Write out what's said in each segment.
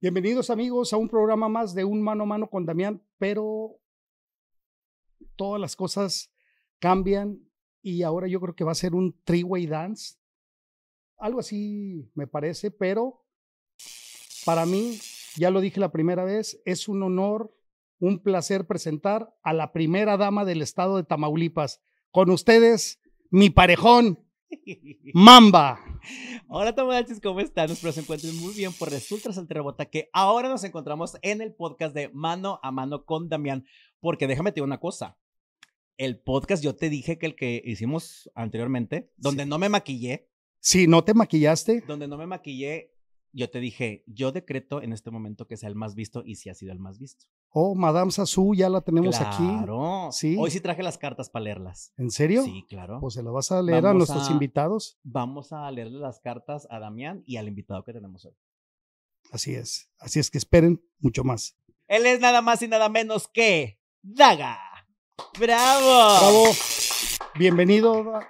Bienvenidos amigos a un programa más de Un Mano a Mano con Damián, pero todas las cosas cambian y ahora yo creo que va a ser un three-way dance. Algo así me parece, pero para mí, ya lo dije la primera vez, es un honor, un placer presentar a la primera dama del estado de Tamaulipas. Con ustedes, mi parejón, Mamba. Hola Tomodachis, ¿cómo están? Espero se encuentren muy bien por resultas Salte Rebota que ahora nos encontramos en el podcast de Mano a Mano con Damián. Porque déjame te una cosa. El podcast, yo te dije que el que hicimos anteriormente, donde no me maquillé. Sí, no te maquillaste. Donde no me maquillé, yo te dije, yo decreto en este momento que sea el más visto y si ha sido el más visto. Oh, Madame Sassou, ya la tenemos claro. aquí. Sí. Hoy sí traje las cartas para leerlas. ¿En serio? Sí, claro. Pues se las vas a leer a nuestros invitados. Vamos a leerle las cartas a Damián y al invitado que tenemos hoy. Así es. Así es que esperen mucho más. Él es nada más y nada menos que Daga. ¡Bravo! ¡Bravo! Bienvenido.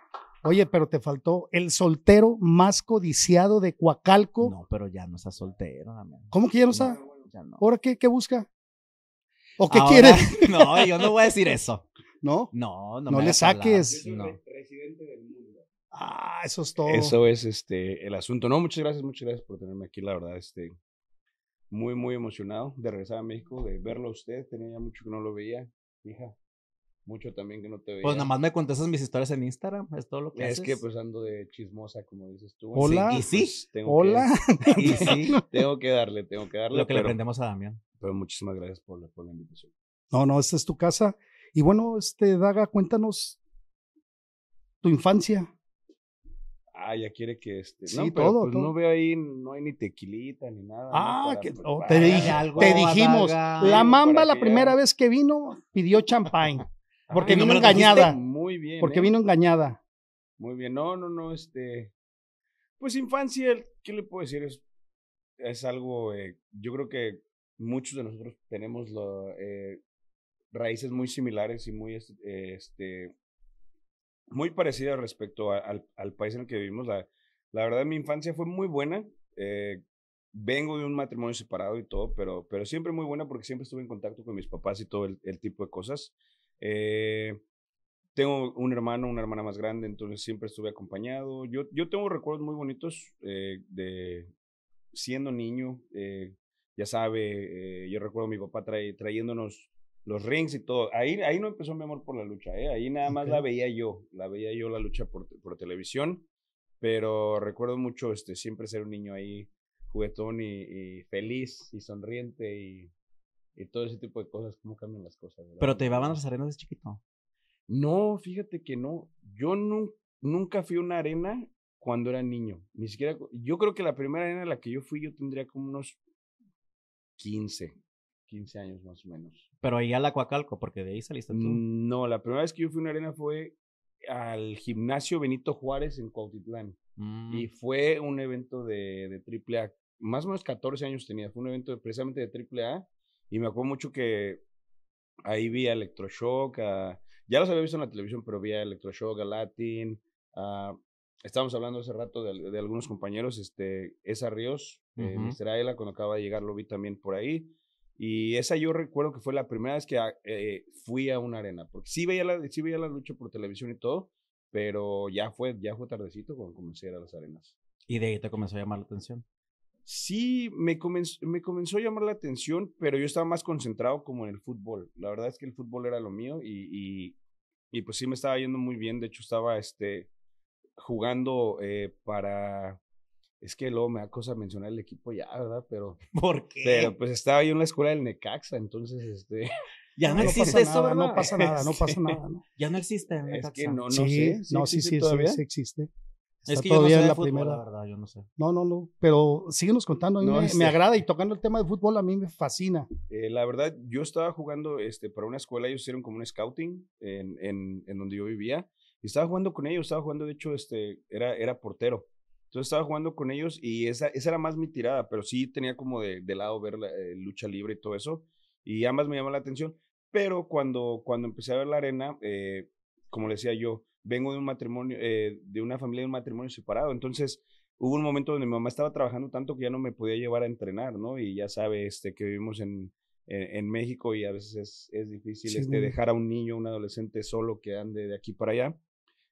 Oye, pero te faltó el soltero más codiciado de Coacalco. No, pero ya no está soltero, Damián. ¿Cómo que ya no está? No, qué, qué busca? ¿O qué quieres? No, yo no voy a decir eso. ¿No? No, no, no le saques. No. Presidente del mundo. Ah, eso es todo. Eso es este, el asunto. No, muchas gracias, muchas gracias por tenerme aquí, la verdad. Este, muy, muy emocionado de regresar a México, de verlo a usted. Tenía mucho que no lo veía. Hija, mucho también que no te pues veía. Pues nada más me contestas mis historias en Instagram, es todo lo que Es que pues ando de chismosa, como dices tú. Hola. y sí. Pues, hola. y sí. Tengo que darle, tengo que darle. Lo que le aprendemos a Damián. Pero muchísimas gracias por la, invitación. No, no, esta es tu casa. Y bueno, este, Daga, cuéntanos tu infancia. Ah, ya quiere que este. no, todo, pues, no veo ahí, no hay ni tequilita ni nada. Ah, que pues, oh, te, te dijimos. la mamba la primera vez que vino pidió champán, ah, Porque vino engañada. Muy bien. Porque ¿eh? vino engañada. Muy bien. No, no, no, este. Pues infancia, ¿qué le puedo decir? Es, es algo, eh, yo creo que muchos de nosotros tenemos eh, raíces muy similares y muy, este, este muy parecidas respecto al, país en el que vivimos. La, la verdad, mi infancia fue muy buena. Eh, vengo de un matrimonio separado y todo, pero, pero siempre muy buena porque siempre estuve en contacto con mis papás y todo el, tipo de cosas. Eh, tengo un hermano, una hermana más grande, entonces siempre estuve acompañado. Yo, tengo recuerdos muy bonitos de siendo niño, ya sabe, eh, yo recuerdo a mi papá trae, trayéndonos los rings y todo. Ahí, ahí no empezó mi amor por la lucha, ¿eh? ahí nada más la veía yo, la veía yo la lucha por, televisión, pero recuerdo mucho este, siempre ser un niño ahí juguetón y, feliz y sonriente y, todo ese tipo de cosas, cómo cambian las cosas. Pero te llevaban a las arenas de chiquito. No, fíjate que no, yo nunca fui a una arena cuando era niño, ni siquiera, yo creo que la primera arena en la que yo fui yo tendría como unos 15, 15 años más o menos. Pero ahí al Acuacalco, porque de ahí saliste tú. No, la primera vez que yo fui a una arena fue al gimnasio Benito Juárez en Cuautitlán. Y mm. fue un evento de, de triple A. Más o menos 14 años tenía. Fue un evento precisamente de triple A. Y me acuerdo mucho que ahí vi a Electroshock. ya los había visto en la televisión, pero vi a Electroshock, a Latin, estábamos hablando hace rato de, de algunos compañeros, este, esa Ríos, eh, Mr. -huh. cuando acaba de llegar lo vi también por ahí. Y esa yo recuerdo que fue la primera vez que ah, eh, fui a una arena, porque sí veía, la, sí veía la lucha por televisión y todo, pero ya fue, ya tardecito cuando comencé a ir a las arenas. ¿Y de ahí te comenzó a llamar la atención? Sí, me comenzó, me comenzó a llamar la atención, pero yo estaba más concentrado como en el fútbol. La verdad es que el fútbol era lo mío y, y, y pues sí me estaba yendo muy bien. De hecho, estaba este, jugando eh, para. Es que luego me da cosa mencionar el equipo ya, ¿verdad? Pero. ¿Por qué? Pero pues estaba ahí en la escuela del Necaxa, entonces este. Ya no, existe eso, ¿verdad? No pasa nada, no pasa nada. ¿no? Ya no existe el Necaxa. Es que no, no sé. no, sí, sí, todavía? sí existe. es que todavía yo no la primera. La verdad, yo no sé. No, no, no. Pero síguenos contando. A mí me, agrada y tocando el tema de fútbol a mí me fascina. Eh, la verdad, yo estaba jugando este, para una escuela. Ellos hicieron como un scouting en, en, en donde yo vivía estaba jugando con ellos, estaba jugando, de hecho, este, era, era portero. Entonces estaba jugando con ellos y esa, esa era más mi tirada, pero sí tenía como de, de lado ver la, eh, lucha libre y todo eso. Y ambas me llamaban la atención. Pero cuando, cuando empecé a ver la arena, eh, como le decía yo, vengo de un matrimonio, eh, de una familia de un matrimonio separado. Entonces hubo un momento donde mi mamá estaba trabajando tanto que ya no me podía llevar a entrenar, ¿no? Y ya sabe este, que vivimos en, en, México y a veces es, difícil este, dejar a un niño, un adolescente solo que ande de aquí para allá.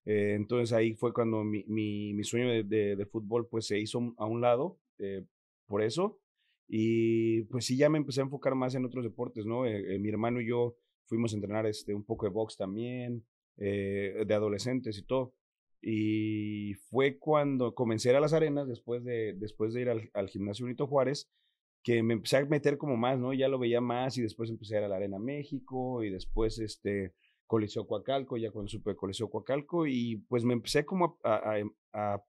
Eh, entonces ahí fue cuando mi, mi, mi sueño de, de, de, fútbol pues se hizo a un lado eh, por eso. Y pues sí, ya me empecé a enfocar más en otros deportes, ¿no? Eh, eh mi hermano y yo fuimos a entrenar este, un poco de box también, eh, de adolescentes y todo. Y fue cuando comencé a ir a las arenas, después de, después de ir al, al gimnasio Unito Juárez, que me empecé a meter como más, ¿no? Ya lo veía más y después empecé a ir a la Arena México y después este, Coliseo Coacalco, ya cuando supe Coliseo Coacalco y pues me empecé como em, a,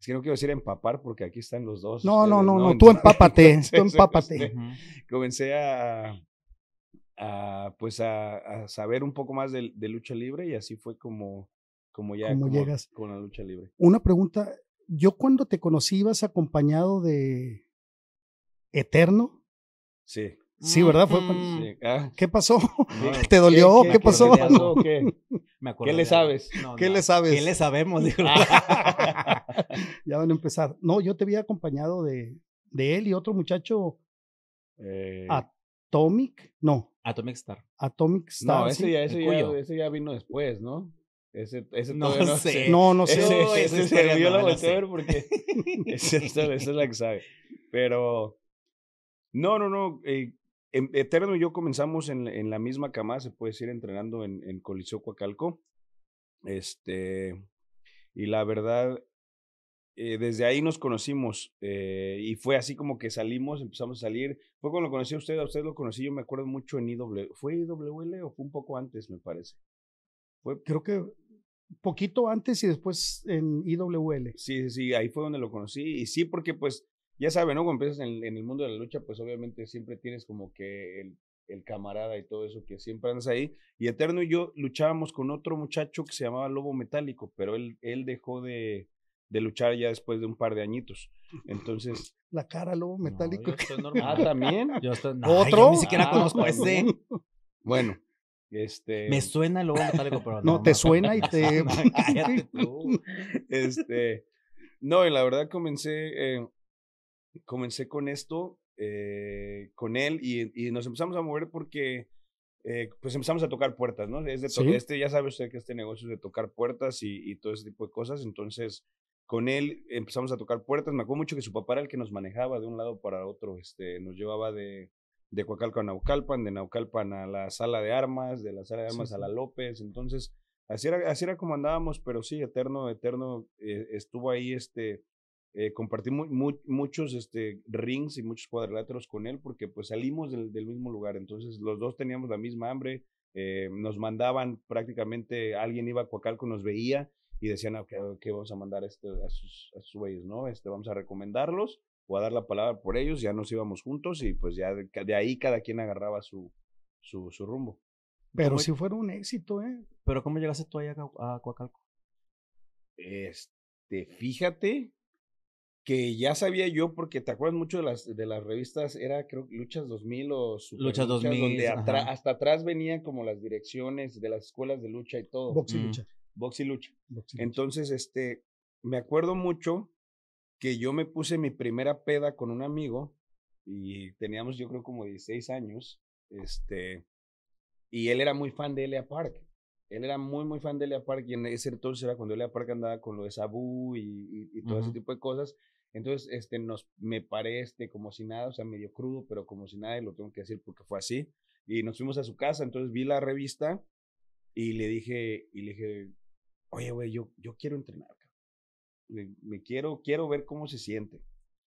es que no quiero decir empapar porque aquí están los dos. No, no, no, no, tú empápate, tú empápate. Este, comencé a, pues a, saber un poco más de, lucha libre y así fue como, ya como llegas con la lucha libre. Una pregunta, yo cuando te conocí ibas acompañado de Eterno. Sí. Sí, ¿verdad? qué, ¿Qué pasó? te dolió qué pasó qué ¿Qué le sabes? ¿Qué le sabes? ¿Qué le sabemos? ya van a empezar. No, yo te había acompañado de, de él y otro muchacho. Eh. Atomic, no. Atomic Star. Atomic Star. No, ese, ya, ese, ese ya vino después, ¿no? Ese, ese no, no, sé. No, no sé. Ese, ese, yo lo voy a porque esa es la que sabe. Pero, no, no, no. Eh, Eterno eh, y yo comenzamos en, la misma cama, se puede decir, entrenando en, en Coliseo Coacalco. Este, y la verdad, eh, desde ahí nos conocimos eh, y fue así como que salimos, empezamos a salir. Fue cuando lo conocí a usted, a usted lo conocí, yo me acuerdo mucho en IW. ¿Fue IWL o fue un poco antes, me parece? Fue, Creo que poquito antes y después en IWL. Sí, sí, sí, ahí fue donde lo conocí. Y sí, porque pues ya sabes, ¿no? Cuando empiezas en, el mundo de la lucha, pues obviamente siempre tienes como que el, camarada y todo eso que siempre andas ahí. Y Eterno y yo luchábamos con otro muchacho que se llamaba Lobo Metálico, pero él, él dejó de, luchar ya después de un par de añitos. Entonces. La cara, Lobo Metálico. Ah, también. Otro. ni siquiera ah, conozco ese. Pues bueno. Este... Me suena lobo metálico, pero no. No, te suena y te. Este. No, y la verdad comencé. Eh, comencé con esto, eh, con él, y, y, nos empezamos a mover porque eh, pues empezamos a tocar puertas, ¿no? Es de este, ya sabe usted que este negocio es de tocar puertas y, todo ese tipo de cosas, entonces con él empezamos a tocar puertas, me acuerdo mucho que su papá era el que nos manejaba de un lado para otro, este, nos llevaba de, de Coacalco a Naucalpan, de Naucalpan a la sala de armas, de la sala de armas a la López, entonces así era, así era como andábamos, pero sí, Eterno, Eterno eh, estuvo ahí, este, eh, compartí muchos este, rings y muchos cuadriláteros con él porque pues salimos del, mismo lugar, entonces los dos teníamos la misma hambre, eh, nos mandaban prácticamente, alguien iba a Coacalco, nos veía y decían, ah, ah, ok, vamos a mandar este, a, sus, güeyes, ¿no? Este, vamos a recomendarlos o a dar la palabra por ellos, ya nos íbamos juntos y pues ya de, ahí cada quien agarraba su, su, su rumbo. Pero si fuera un éxito, ¿eh? Pero ¿cómo llegaste tú allá a, a Coacalco? Este, fíjate que ya sabía yo, porque te acuerdas mucho de las, de las revistas, era creo Luchas 2000 o Luchas 2000, donde hasta atrás venían como las direcciones de las escuelas de lucha y todo. Box y lucha. Box y lucha. Entonces, este, me acuerdo mucho que yo me puse mi primera peda con un amigo y teníamos yo creo como 16 años, este, y él era muy fan de Elia Park. Él era muy, muy fan de Elia Park y en ese entonces era cuando Elia Park andaba con lo de Sabu y, todo ese tipo de cosas. Entonces, este, nos, me paré, este, como si nada, o sea, medio crudo, pero como si nada, y lo tengo que decir porque fue así. Y nos fuimos a su casa, entonces vi la revista y le dije, y le dije, oye, güey, yo, yo quiero entrenar, me, me, quiero, quiero ver cómo se siente.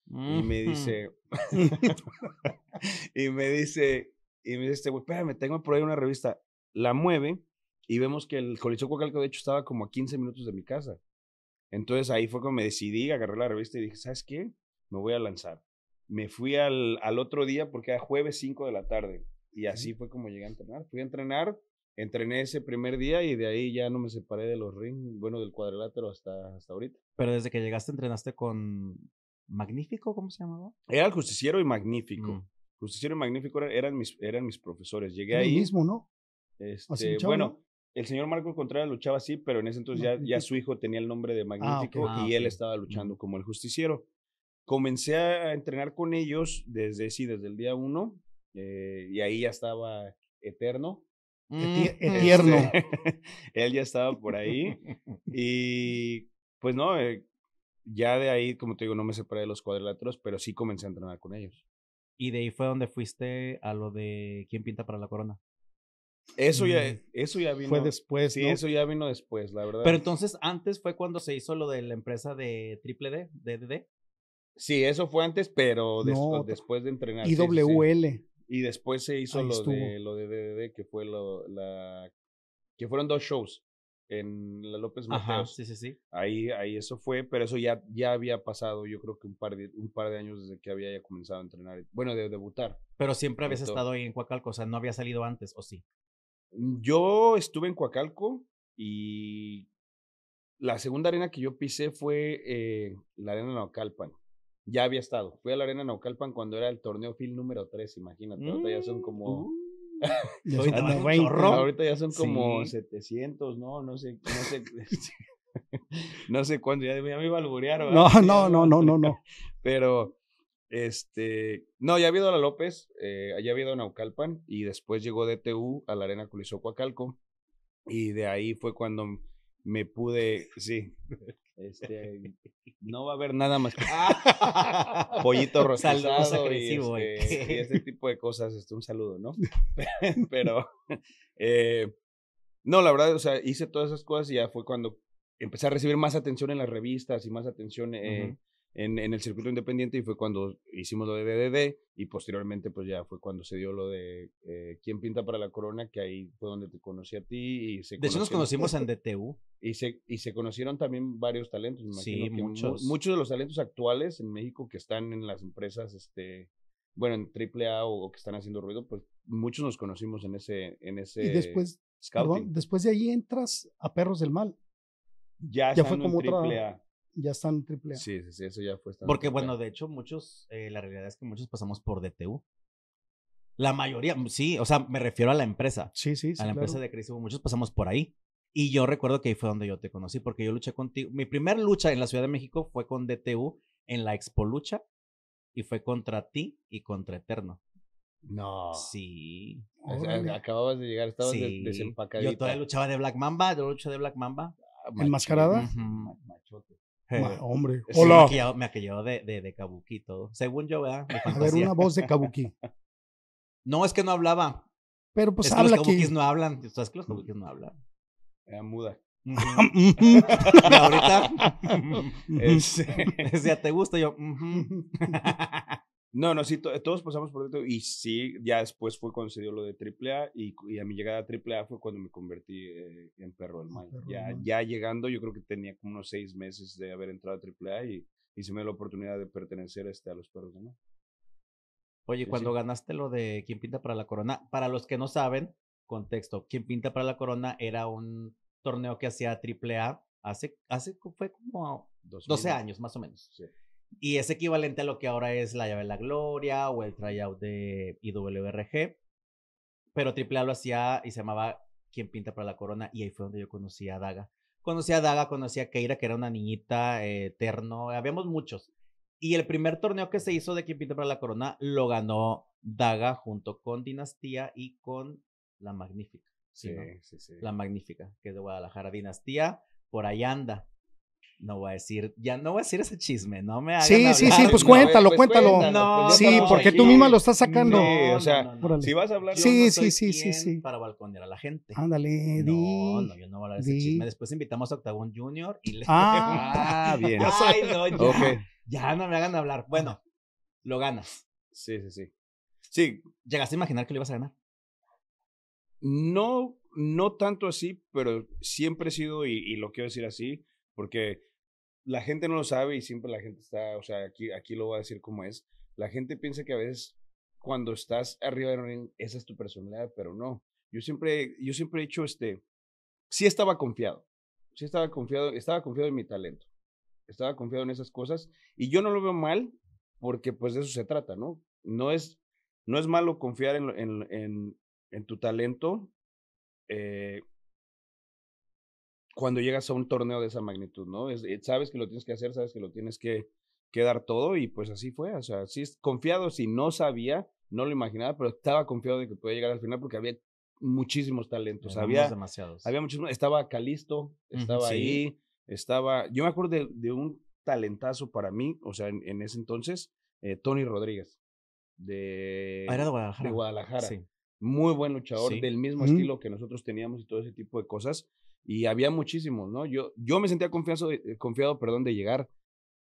Y mm. me dice, y me dice, y me dice, este güey, espérame, tengo por ahí una revista. La mueve y vemos que el Coliseo Coacalco, de hecho, estaba como a 15 minutos de mi casa. Entonces ahí fue cuando me decidí, agarré la revista y dije, ¿sabes qué? Me voy a lanzar. Me fui al, al otro día porque era jueves 5 de la tarde y así fue como llegué a entrenar. Fui a entrenar, entrené ese primer día y de ahí ya no me separé de los rings, bueno, del cuadrilátero hasta, hasta ahorita. Pero desde que llegaste entrenaste con Magnífico, ¿cómo se llamaba? Era el justiciero y Magnífico. Mm. Justiciero y Magnífico eran, mis, eran mis profesores. Llegué ahí. mismo, ¿no? Este, bueno, el señor Marco Contreras luchaba así, pero en ese entonces ya, su hijo tenía el nombre de ah, Magnífico ah, y él estaba luchando como el justiciero. Comencé a entrenar con ellos desde, sí, desde el día uno eh, y ahí ya estaba Eterno. Mm, ¡Eterno! Este, él ya estaba por ahí y pues no, eh, ya de ahí, como te digo, no me separé de los cuadriláteros, pero sí comencé a entrenar con ellos. Y de ahí fue donde fuiste a lo de ¿Quién pinta para la corona? Eso ya, mm. eso ya vino. Fue después. Sí, eso ya vino después, la verdad. Pero entonces, antes fue cuando se hizo lo de la empresa de Triple D, DDD. Sí, eso fue antes, pero después de entrenar. IWL. w Y después se hizo lo de, lo de DDD, que fue lo, la. que fueron dos shows en la López Mateos. sí, sí, sí. Ahí, ahí eso fue, pero eso ya, ya había pasado, yo creo que un par, de, un par de años desde que había ya comenzado a entrenar, bueno, de debutar. Pero siempre habías estado ahí en Cuacalco o sea, no había salido antes, ¿o sí? Mm, yo estuve en Coacalco y la segunda arena que yo pisé fue eh, la arena Naucalpan. Ya había estado. Fui a la arena Naucalpan cuando era el torneo FIL número 3, imagínate. Ahorita ya son mm, como... Uh, ahorita ya son como 700, no, no sé, no sé. no sé cuándo, ya, me iba a alburear. No, no, no, no, no, no. Pero este, no, ya había ido a la López, ya eh, había ido a Naucalpan y después llegó DTU a la Arena Coliseo y de ahí fue cuando me pude, sí, este, no va a haber nada más que pollito rosado, y, este, tipo de cosas, este, un saludo, ¿no? Pero, eh, no, la verdad, o sea, hice todas esas cosas y ya fue cuando empecé a recibir más atención en las revistas y más atención eh, en, el circuito independiente y fue cuando hicimos lo de DDD y posteriormente pues ya fue cuando se dio lo de eh, quién pinta para la corona que ahí fue donde te conocí a ti y se de hecho nos conocimos en DTU y se y se conocieron también varios talentos sí muchos muchos de los talentos actuales en México que están en las empresas este bueno en AAA o, que están haciendo ruido pues muchos nos conocimos en ese en ese y después perdón, después de ahí entras a Perros del Mal ya, ya fue como otra ya están triple A. Sí, sí, eso ya fue. Porque bueno, de hecho, muchos, eh, la realidad es que muchos pasamos por DTU. La mayoría, mm, sí, o sea, me refiero a la empresa. Sí, sí, sí. A la empresa de Cris, muchos pasamos por ahí. Y yo recuerdo que ahí fue donde yo te conocí, porque yo luché contigo. Mi primer lucha en la Ciudad de México fue con DTU en la Expo Lucha y fue contra ti y contra Eterno. No. Sí. Eh, acababas de llegar, estabas sí. Yo todavía luchaba de Black Mamba, yo luchaba de Black Mamba. ¿Enmascarada? Machote. Eh, hombre, hola. Me aquello de, de, de Kabuki todo. Según yo, ¿verdad? A ver, una voz de Kabuki. no, es que no hablaba. Pero pues habla que los Kabukis no hablan. sabes eh, que los Kabukis no hablan. Era muda. ahorita. Este. Decía, te gusta, yo. No, no, sí, todos pasamos por esto y sí, ya después fue cuando lo de AAA y, y a mi llegada a AAA fue cuando me convertí eh, en perro del mal. Ya, ya llegando, yo creo que tenía como unos seis meses de haber entrado a AAA y, y se me dio la oportunidad de pertenecer este, a los perros del mal. Oye, cuando ganaste lo de ¿Quién pinta para la corona? Para los que no saben, contexto, ¿Quién pinta para la corona? Era un torneo que hacía AAA hace, hace fue como 12 años más o menos. Sí y es equivalente a lo que ahora es la llave de la gloria o el tryout de IWRG. Pero AAA lo hacía y se llamaba Quien pinta para la corona. Y ahí fue donde yo conocí a Daga. Conocí a Daga, conocí a Keira, que era una niñita eterno eh, Habíamos muchos. Y el primer torneo que se hizo de Quien pinta para la corona lo ganó Daga junto con Dinastía y con La Magnífica. Sí, sí, sí. La Magnífica, que es de Guadalajara. Dinastía, por ahí anda no voy a decir, ya no voy a decir ese chisme, no me hagan Sí, sí, sí, pues, pues cuéntalo, cuéntalo. no, pues sí, porque tú misma lo estás sacando. Sí, o sea, si vas a hablar Sí, sí, sí, sí, Para balconear a la gente. Ándale, No, di, no, yo no voy a hablar ese chisme. Después invitamos a Octagón Junior y le Ah, ah bien. ya, ya no me hagan hablar. Bueno, lo ganas. Sí, sí, sí. Sí, llegaste a imaginar que lo ibas a ganar. No, no tanto así, pero siempre he sido, y lo quiero decir así, porque la gente no lo sabe y siempre la gente está, o sea, aquí, aquí lo voy a decir como es. La gente piensa que a veces cuando estás arriba de ring, esa es tu personalidad, pero no. Yo siempre, yo siempre he hecho este, sí estaba confiado, sí estaba confiado, estaba confiado en mi talento, estaba confiado en esas cosas y yo no lo veo mal porque pues de eso se trata, ¿no? No es, no es malo confiar en, en, en, tu talento, eh, cuando llegas a un torneo de esa magnitud, ¿no? Eh, sabes que lo tienes que hacer, sabes que lo tienes que, dar todo y pues así fue, o sea, sí, confiado, si no sabía, no lo imaginaba, pero estaba confiado de que podía llegar al final porque había muchísimos talentos, había demasiados. Había muchísimos, estaba Calisto, estaba ahí, estaba, yo me acuerdo de, un talentazo para mí, o sea, en, ese entonces, eh, Tony Rodríguez, ah, de, Guadalajara. De Muy buen luchador, del mismo estilo que nosotros teníamos y todo ese tipo de cosas y había muchísimos, ¿no? Yo, yo me sentía confiado, eh, confiado, perdón, de llegar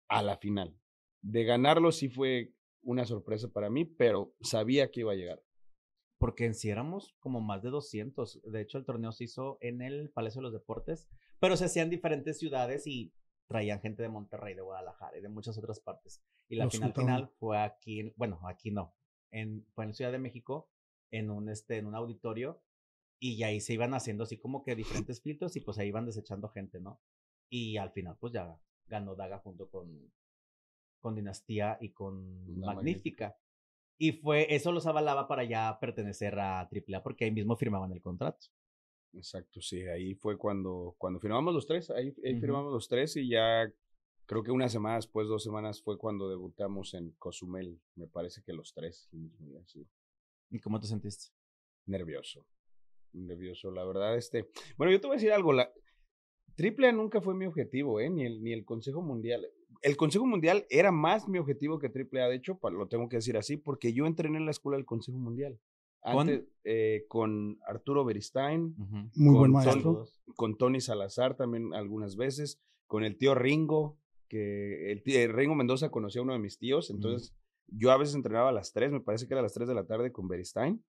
a la final. De ganarlo sí fue una sorpresa para mí, pero sabía que iba a llegar. Porque en éramos como más de 200. De hecho, el torneo se hizo en el Palacio de los Deportes, pero se hacían diferentes ciudades y traían gente de Monterrey, de Guadalajara y de muchas otras partes. Y la final final fue aquí, bueno, aquí no, en, fue en Ciudad de México, en un, este, en un auditorio y ahí se iban haciendo así como que diferentes filtros y pues ahí iban desechando gente, ¿no? Y al final pues ya ganó Daga junto con, con Dinastía y con Magnífica. Y fue, eso los avalaba para ya pertenecer a AAA porque ahí mismo firmaban el contrato. Exacto, sí, ahí fue cuando, cuando firmamos los tres, ahí, firmamos los tres y ya creo que una semana después, dos semanas fue cuando debutamos en Cozumel, me parece que los tres. Sí. ¿Y cómo te sentiste? Nervioso nervioso, la verdad. Este, bueno, yo te voy a decir algo. La triple nunca fue mi objetivo, ¿eh? ni, el, ni el Consejo Mundial. El Consejo Mundial era más mi objetivo que triple A. De hecho, lo tengo que decir así, porque yo entrené en la escuela del Consejo Mundial. Antes, ¿Con? Eh, ¿Con? Arturo Beristain, muy buen maestro. con Tony Salazar también algunas veces, con el tío Ringo, que el tío, eh, Ringo Mendoza conocía a uno de mis tíos, entonces yo a veces entrenaba a las 3, me parece que era a las 3 de la tarde con Beristain,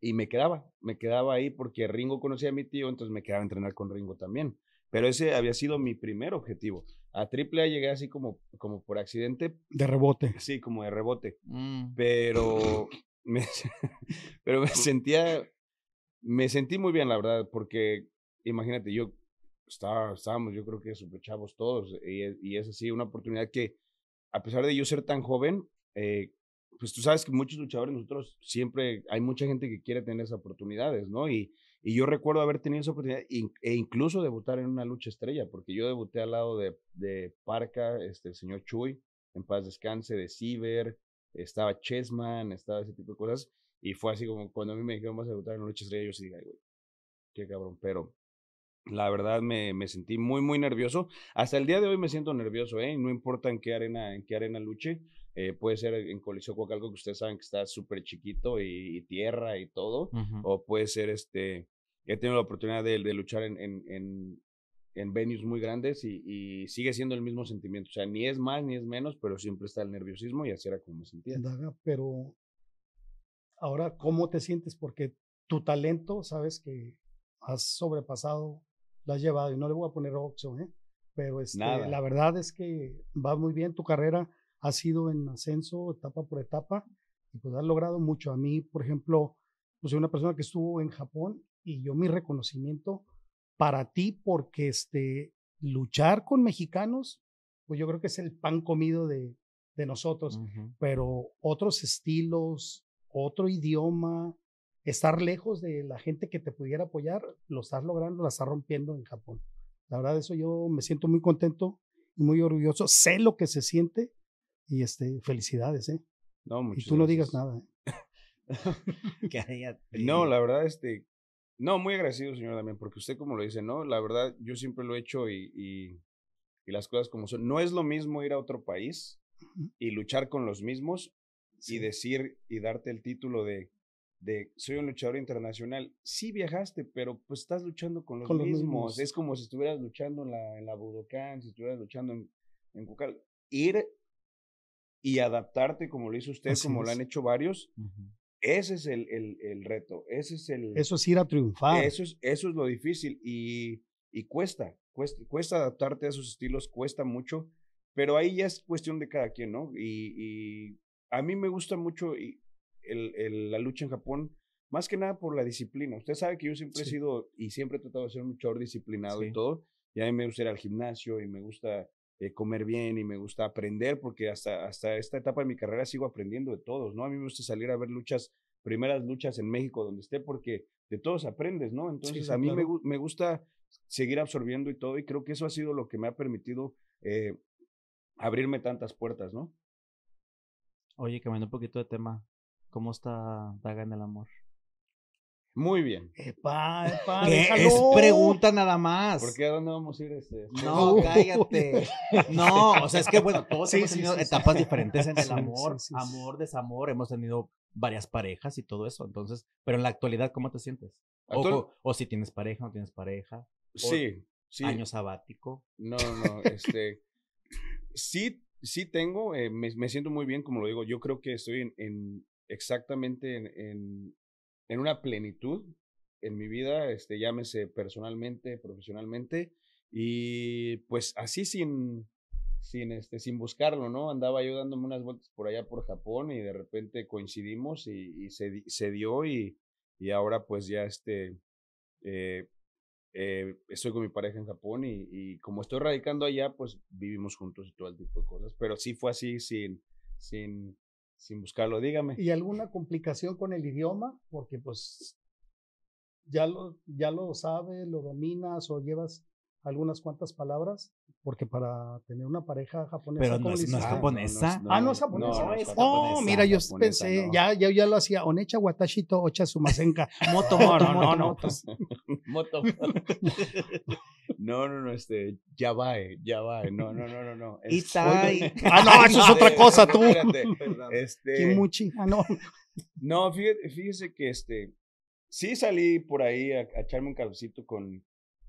y me quedaba, me quedaba ahí porque Ringo conocía a mi tío, entonces me quedaba a entrenar con Ringo también. Pero ese había sido mi primer objetivo. A AAA llegué así como, como por accidente. De rebote. Sí, como de rebote. Mm. Pero, me, pero me sentía, me sentí muy bien, la verdad, porque imagínate, yo estaba, estábamos, yo creo que super chavos todos, y, es así una oportunidad que, a pesar de yo ser tan joven, eh, pues tú sabes que muchos luchadores, nosotros siempre hay mucha gente que quiere tener esas oportunidades, ¿no? Y, y yo recuerdo haber tenido esa oportunidad e incluso debutar en una lucha estrella, porque yo debuté al lado de, de Parca, este, el señor Chuy, en paz descanse, de Ciber, estaba Chessman, estaba ese tipo de cosas. Y fue así como cuando a mí me dijeron, vas a debutar en una lucha estrella, yo sí dije, ay, güey, qué cabrón. Pero la verdad me, me, sentí muy, muy nervioso. Hasta el día de hoy me siento nervioso, ¿eh? No importa en qué arena, en qué arena luche. Eh, puede ser en con algo que ustedes saben que está súper chiquito y, tierra y todo. O puede ser este. He tenido la oportunidad de, luchar en, en, en, venues muy grandes y, sigue siendo el mismo sentimiento. O sea, ni es más ni es menos, pero siempre está el nerviosismo y así era como me sentía. pero ahora, ¿cómo te sientes? Porque tu talento, sabes que has sobrepasado, lo has llevado y no le voy a poner oxo, ¿eh? pero este, la verdad es que va muy bien tu carrera ha sido en ascenso etapa por etapa y pues has logrado mucho. A mí, por ejemplo, pues soy una persona que estuvo en Japón y yo mi reconocimiento para ti porque este, luchar con mexicanos, pues yo creo que es el pan comido de, de nosotros, pero otros estilos, otro idioma, estar lejos de la gente que te pudiera apoyar, lo estás logrando, la estás rompiendo en Japón. La verdad, eso yo me siento muy contento y muy orgulloso. Sé lo que se siente y este, felicidades, ¿eh? No, muchas Y tú no digas nada. ¿eh? no, la verdad, este, no, muy agradecido, señor, también, porque usted como lo dice, ¿no? La verdad, yo siempre lo he hecho y, y, las cosas como son. No es lo mismo ir a otro país y luchar con los mismos y decir y darte el título de, de soy un luchador internacional. Sí viajaste, pero pues estás luchando con los, mismos. Es como si estuvieras luchando en la, en la Budokan si estuvieras luchando en, en Ir y adaptarte como lo hizo usted, como lo han hecho varios. Ese es el, reto, ese es el... Eso es ir a triunfar. Eso es, eso es lo difícil y, cuesta, cuesta, adaptarte a esos estilos, cuesta mucho, pero ahí ya es cuestión de cada quien, ¿no? Y, a mí me gusta mucho la lucha en Japón, más que nada por la disciplina. Usted sabe que yo siempre he sido y siempre he tratado de ser un luchador disciplinado y todo. Y a mí me gusta ir al gimnasio y me gusta eh, comer bien y me gusta aprender porque hasta, hasta esta etapa de mi carrera sigo aprendiendo de todos, ¿no? A mí me gusta salir a ver luchas, primeras luchas en México donde esté porque de todos aprendes, ¿no? Entonces a mí me, me, gusta seguir absorbiendo y todo y creo que eso ha sido lo que me ha permitido eh, abrirme tantas puertas, ¿no? Oye, cambiando un poquito de tema, ¿cómo está Daga en el amor? Muy bien. Epa, epa, es pregunta nada más. ¿Por qué a dónde vamos a ir este? No, cállate. No, o sea, es que bueno, todos hemos tenido etapas diferentes en el amor, amor, desamor, hemos tenido varias parejas y todo eso. Entonces, pero en la actualidad, ¿cómo te sientes? O, si tienes pareja, no tienes pareja. Sí, sí. Año sabático. No, no, este. sí, sí tengo, eh, me, siento muy bien, como lo digo. Yo creo que estoy en, exactamente en en una plenitud en mi vida, este, llámese personalmente, profesionalmente, y pues así sin, sin, este, sin buscarlo, ¿no? Andaba yo dándome unas vueltas por allá por Japón y de repente coincidimos y, se, dio y, y, ahora pues ya este, eh, eh, estoy con mi pareja en Japón y, y, como estoy radicando allá, pues vivimos juntos y todo el tipo de cosas, pero sí fue así sin, sin, sin buscarlo, dígame. ¿Y alguna complicación con el idioma? Porque pues ya lo, ya lo sabes, lo dominas o llevas algunas cuantas palabras. Porque para tener una pareja japonesa. Pero no es, ah, japonesa. ah, no es japonesa. No, es japonesa. oh, mira, yo pensé, ya, ya, ya lo hacía. Onecha Watashito Ocha Sumasenka. Moto, no, no, no. Moto. No, no, no, este, ya va, ya va. No, no, no, no, no. Itai. Ah, no, eso es otra cosa, tú. Espérate, este, Kimuchi. Ah, no. No, fíjese, fíjese que este, sí salí por ahí a, a echarme un calcito con,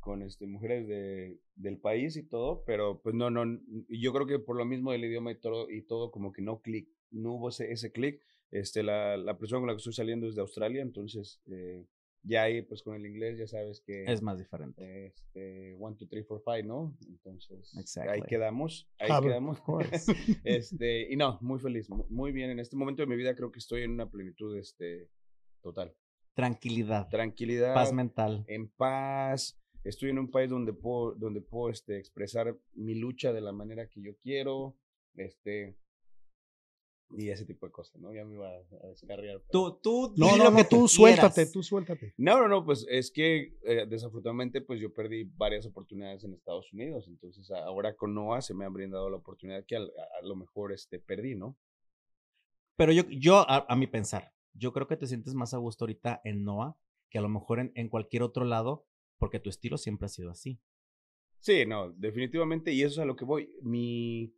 con este, mujeres de, del país y todo, pero pues no, no, yo creo que por lo mismo del idioma y todo, como que no clic, no hubo ese, clic. Este, la, la persona con la que estoy saliendo es de Australia, entonces eh, ya ahí pues con el inglés ya sabes que... Es más diferente. Este, one, two, three, four, five, ¿no? Entonces ahí quedamos, ahí quedamos. este, y no, muy feliz, muy bien. En este momento de mi vida creo que estoy en una plenitud este, total. Tranquilidad. Tranquilidad. Paz mental. En paz estoy en un país donde puedo, donde puedo este, expresar mi lucha de la manera que yo quiero, este, y ese tipo de cosas, ¿no? Ya me iba a descarriar. Tú, tú, no, no, no, tú, suéltate, tú suéltate. No, no, no, pues es que eh, desafortunadamente pues yo perdí varias oportunidades en Estados Unidos, entonces ahora con Noah se me han brindado la oportunidad que a, lo mejor este, perdí, ¿no? Pero yo, yo a, mi pensar, yo creo que te sientes más a gusto ahorita en Noah que a lo mejor en cualquier otro lado porque tu estilo siempre ha sido así. Sí, no, definitivamente, y eso es a lo que voy. Mi,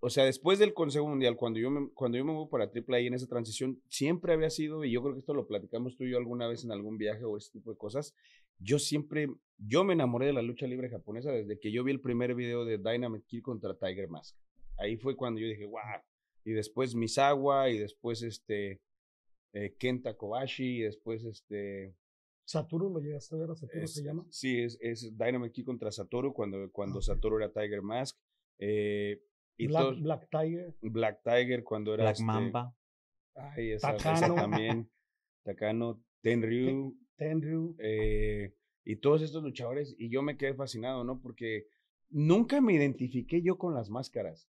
o sea, después del Consejo Mundial, cuando yo me, cuando yo me voy para AAA en esa transición, siempre había sido, y yo creo que esto lo platicamos tú y yo alguna vez en algún viaje o ese tipo de cosas, yo siempre, yo me enamoré de la lucha libre japonesa desde que yo vi el primer video de Dynamite Kid contra Tiger Mask. Ahí fue cuando yo dije, wow, y después Misawa, y después este, eh, Kenta Kobashi, y después este, Satoru lo llegaste a ver, Satoru se llama. Sí, es, es Dynamite contra Satoru cuando, cuando ah, Satoru era Tiger Mask. Eh, Black, Tiger. Black Tiger cuando era. Black este Mamba. Ay, esa, Takano. también. Takano, Tenryu. Tenryu. Eh, y todos estos luchadores. Y yo me quedé fascinado, ¿no? Porque nunca me identifiqué yo con las máscaras.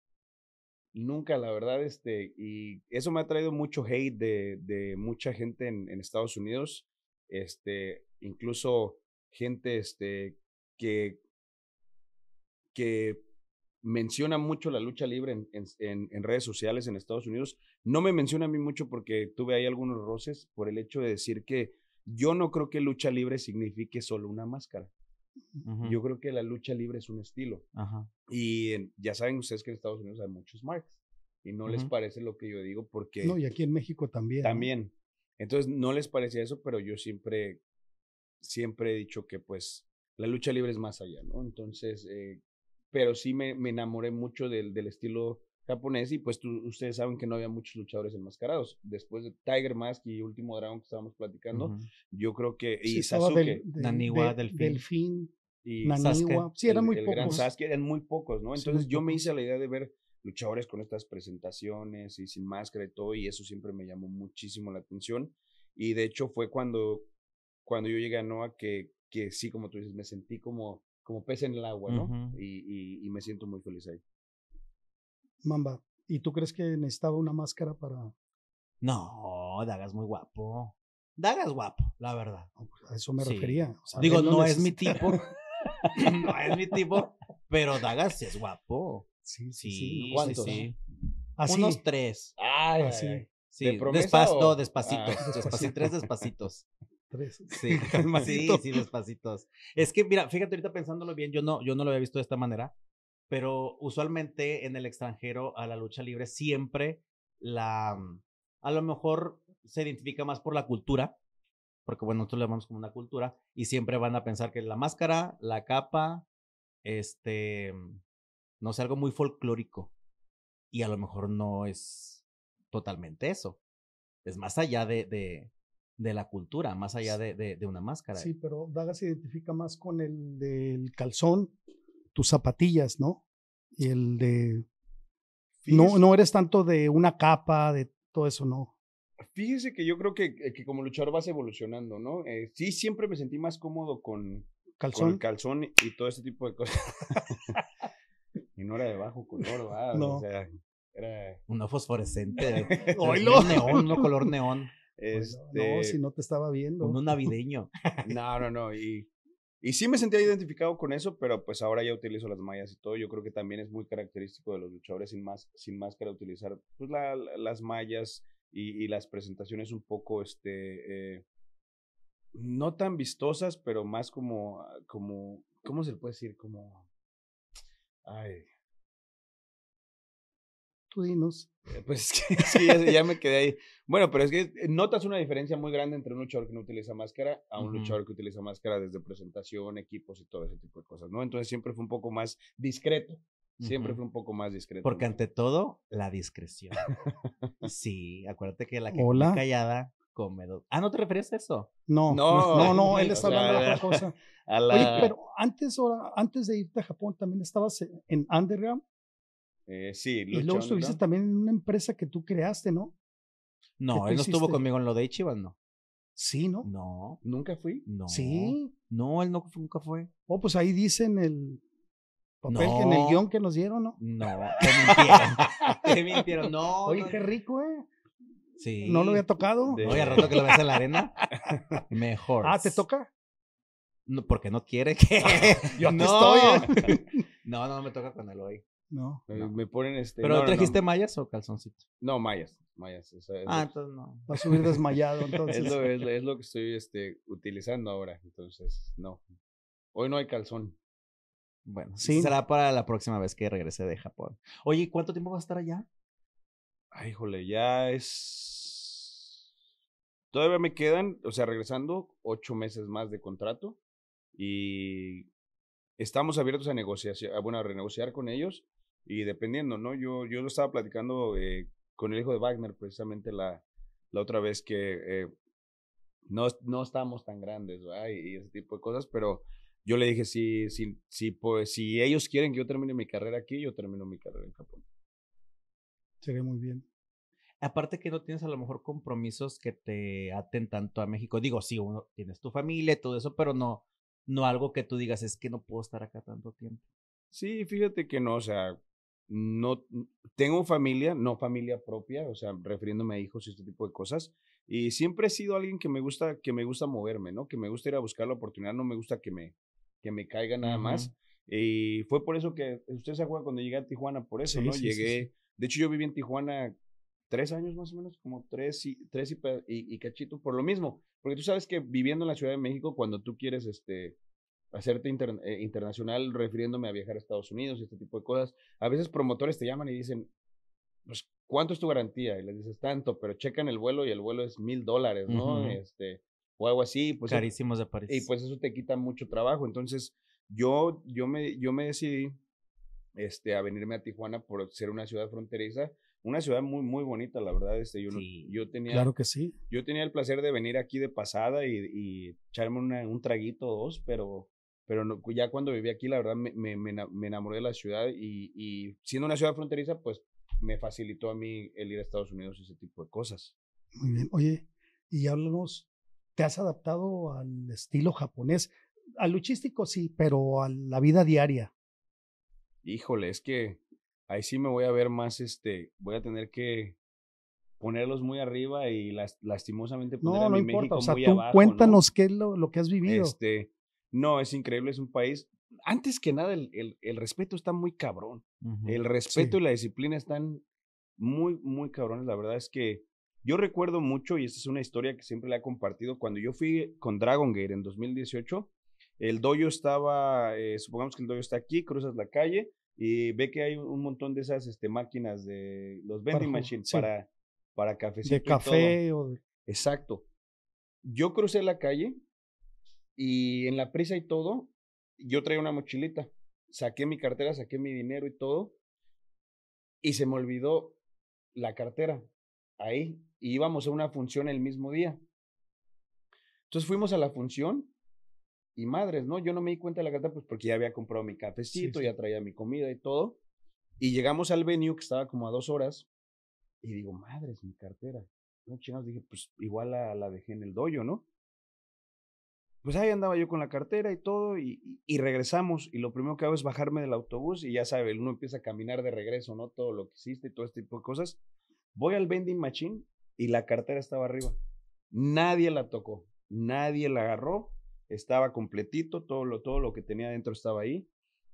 Nunca, la verdad, este, y eso me ha traído mucho hate de, de mucha gente en Estados Unidos este, incluso gente este, que, que menciona mucho la lucha libre en, en, en, redes sociales en Estados Unidos. No me menciona a mí mucho porque tuve ahí algunos roces por el hecho de decir que yo no creo que lucha libre signifique solo una máscara. Yo creo que la lucha libre es un estilo. Y ya saben ustedes que en Estados Unidos hay muchos marks y no les parece lo que yo digo porque... No, y aquí en México también. También. Entonces no les parecía eso, pero yo siempre, siempre he dicho que pues la lucha libre es más allá, ¿no? Entonces, eh, pero sí me, me enamoré mucho del, del, estilo japonés y pues ustedes saben que no había muchos luchadores enmascarados. Después de Tiger Mask y Último Dragón que estábamos platicando, yo creo que... Y Sasuke. Del, Naniwa, Delfín. y sí, eran muy el Sasuke, eran muy pocos, ¿no? Entonces yo me hice la idea de ver luchadores con estas presentaciones y sin máscara y todo, y eso siempre me llamó muchísimo la atención. Y de hecho fue cuando, cuando yo llegué a Noah que, que sí, como tú dices, me sentí como, como pez en el agua, ¿no? y, y, me siento muy feliz ahí. Mamba, ¿y tú crees que necesitaba una máscara para...? No, Dagas muy guapo. Dagas guapo, la verdad. Pues, a eso me refería. O sea, Digo, no, es mi tipo. no es mi tipo, pero Dagas es guapo. Sí, sí, sí. ¿Cuántos? Unos tres. Ay, sí, ¿De despacito. Ah. despacito. Tres despacitos. Tres. Sí, sí, sí, despacitos. Es que, mira, fíjate, ahorita pensándolo bien, yo no, yo no lo había visto de esta manera, pero usualmente en el extranjero a la lucha libre siempre la, mm, a lo mejor se identifica más por la cultura, porque bueno, nosotros le llamamos como una cultura, y siempre van a pensar que la máscara, la capa, este, mm, no sé, algo muy folclórico. Y a lo mejor no es totalmente eso. Es más allá de, de, de la cultura, más allá de, de, una máscara. Sí, pero Daga se identifica más con el del calzón, tus zapatillas, ¿no? Y el de... No, no eres tanto de una capa, de todo eso, ¿no? Fíjese que yo creo que, eh, que, como luchador vas evolucionando, ¿no? Eh, sí, siempre me sentí más cómodo con, ¿Calzón? calzón y todo ese tipo de cosas. Y no era de bajo color, ¿verdad? No. O sea, era... Una fosforescente. ¡Oilo! neón, no color neón. No, si este, no te estaba viendo. Un navideño. no, no, no. Y, y sí me sentía identificado con eso, pero pues ahora ya utilizo las mallas y todo. Yo creo que también es muy característico de los luchadores sin, más, sin máscara utilizar pues, la, las mallas y, y, las presentaciones un poco, este, eh, no tan vistosas, pero más como, como, ¿cómo se le puede decir? Como Ay. Tú dinos. Eh, pues es que, ya, me quedé ahí. Bueno, pero es que notas una diferencia muy grande entre un luchador que no utiliza máscara a un luchador que utiliza máscara desde presentación, equipos y todo ese tipo de cosas, ¿no? Entonces siempre fue un poco más discreto. Siempre fue un poco más discreto. Porque ante todo, la discreción. sí, acuérdate que la que callada Ah, ¿no te referías a eso? No, no, no, él está hablando de otra cosa. Oye, pero antes, ahora, antes de irte a Japón, también estabas en Underground. Eh, sí, Y luego estuviste también en una empresa que tú creaste, ¿no? No, él no estuvo conmigo en lo de Ichiban, ¿no? Sí, ¿no? No. ¿Nunca fui? No. ¿Sí? No, él nunca fue. Oh, pues ahí dicen el papel en el guión que nos dieron, ¿no? No, te mintieron. te mintieron, no. Oye, qué rico, ¿eh? No lo había tocado. rato que lo veas en la arena, mejor. Ah, ¿te toca? No, porque no quiere que. Yo no. Estoy, ¿eh? no, no me toca con el hoy. No. Me ponen este. ¿Pero trajiste mallas o calzoncito? No, mallas. ah, entonces no. Va a subir desmayado, entonces. es, lo, que estoy este, utilizando ahora. Entonces, no. Hoy no hay calzón. Bueno, sí. Será para la próxima vez que regrese de Japón. Oye, ¿cuánto tiempo vas a estar allá? Ay, híjole, ya es. Todavía me quedan, o sea, regresando, ocho meses más de contrato y estamos abiertos a negociar, bueno, a renegociar con ellos y dependiendo, ¿no? Yo, yo lo estaba platicando eh, con el hijo de Wagner precisamente la, la otra vez que eh, no, no estamos tan grandes, ¿verdad? Y, ese tipo de cosas, pero yo le dije, sí sí pues, si ellos quieren que yo termine mi carrera aquí, yo termino mi carrera en Japón. Sería muy bien. Aparte que no tienes a lo mejor compromisos que te aten tanto a México. Digo, sí, uno tienes tu familia y todo eso, pero no, no algo que tú digas, es que no puedo estar acá tanto tiempo. Sí, fíjate que no, o sea, no mm, tengo familia, no familia propia, o sea, refiriéndome a hijos y este tipo de cosas. Y siempre he sido alguien que me gusta, que me gusta moverme, ¿no? Que me gusta ir a buscar la oportunidad, no me gusta que me, que me caiga nada más. Y fue por eso que usted se acuerda cuando llegué a Tijuana, por eso, ¿no? llegué de hecho, yo viví en Tijuana tres años más o menos, como tres y, tres y, cachito, por lo mismo. Porque tú sabes que viviendo en la Ciudad de México, cuando tú quieres este, hacerte eh, internacional, refiriéndome a viajar a Estados Unidos y este tipo de cosas, a veces promotores te llaman y dicen, pues, ¿cuánto es tu garantía? Y les dices tanto, pero checan el vuelo y el vuelo es mil dólares, ¿no? este, o algo así. Pues, Carísimos de París. Y pues eso te quita mucho trabajo. Entonces, yo, yo, me, yo me decidí este, a venirme a Tijuana por ser una ciudad fronteriza, una ciudad muy, muy bonita, la verdad, este, yo, yo tenía... Claro que sí. Yo tenía el placer de venir aquí de pasada y, y echarme un traguito o dos, pero, pero ya cuando viví aquí, la verdad, me, enamoré de la ciudad y, y, siendo una ciudad fronteriza, pues me facilitó a mí el ir a Estados Unidos y ese tipo de cosas. Muy bien, oye, y háblanos, ¿te has adaptado al estilo japonés? Al luchístico sí, pero a la vida diaria híjole, es que ahí sí me voy a ver más, este, voy a tener que ponerlos muy arriba y las, lastimosamente poner a mi no importa. O sea, tú Cuéntanos qué es lo, lo, que has vivido. Este, no, es increíble, es un país. Antes que nada, el, el, el respeto está muy cabrón. el respeto y la disciplina están muy, muy cabrones. La verdad es que yo recuerdo mucho, y esta es una historia que siempre la he compartido, cuando yo fui con Dragon Gate en 2018, el dojo estaba, eh, supongamos que el dojo está aquí, cruzas la calle y ve que hay un montón de esas este, máquinas de los vending machines para, para cafecito. De café o Exacto. Yo crucé la calle y en la prisa y todo, yo traía una mochilita. Saqué mi cartera, saqué mi dinero y todo. Y se me olvidó la cartera ahí. Y íbamos a una función el mismo día. Entonces fuimos a la función y madres, ¿no? Yo no me di cuenta de la cartera pues porque ya había comprado mi cafecito, ya traía mi comida y todo. Y llegamos al venue que estaba como a dos horas y digo, madres, mi cartera. No chingados, dije, pues igual la, dejé en el doyo, ¿no? Pues ahí andaba yo con la cartera y todo y, y, regresamos y lo primero que hago es bajarme del autobús y ya sabe, uno empieza a caminar de regreso, ¿no? Todo lo que hiciste y todo este tipo de cosas. Voy al vending machine y la cartera estaba arriba. Nadie la tocó, nadie la agarró estaba completito, todo lo, todo lo que tenía dentro estaba ahí.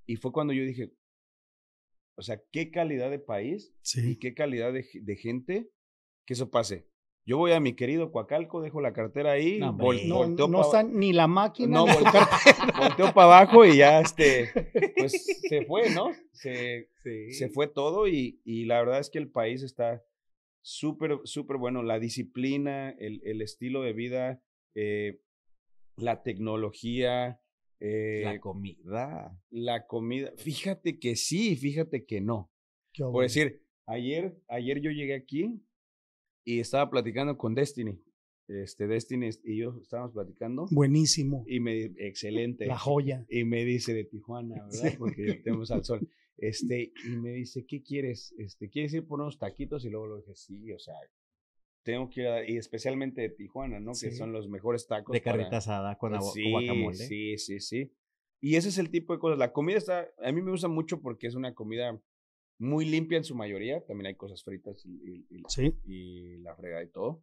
Y fue cuando yo dije, o sea, qué calidad de país y qué calidad de, gente que eso pase. Yo voy a mi querido Coacalco, dejo la cartera ahí, no, no, no, ni la máquina. No, volteo, para abajo y ya este, pues se fue, ¿no? Se, se fue todo y, y la verdad es que el país está súper, súper bueno. La disciplina, el, el estilo de vida, eh, la tecnología. la eh, comida. La comida. Fíjate que sí, fíjate que no. Por decir, ayer, ayer yo llegué aquí y estaba platicando con Destiny. Este, Destiny y yo estábamos platicando. Buenísimo. Y me excelente. La joya. Y me dice de Tijuana, ¿verdad? Porque tenemos al sol. Este, y me dice, ¿qué quieres? Este, ¿quieres ir por unos taquitos? Y luego le dije, sí, o sea, tengo que ir y especialmente de Tijuana, ¿no? Que son los mejores tacos. De carrita con, agua, sí, guacamole. Sí, sí, sí. Y ese es el tipo de cosas. La comida está, a mí me gusta mucho porque es una comida muy limpia en su mayoría. También hay cosas fritas y, la frega y todo.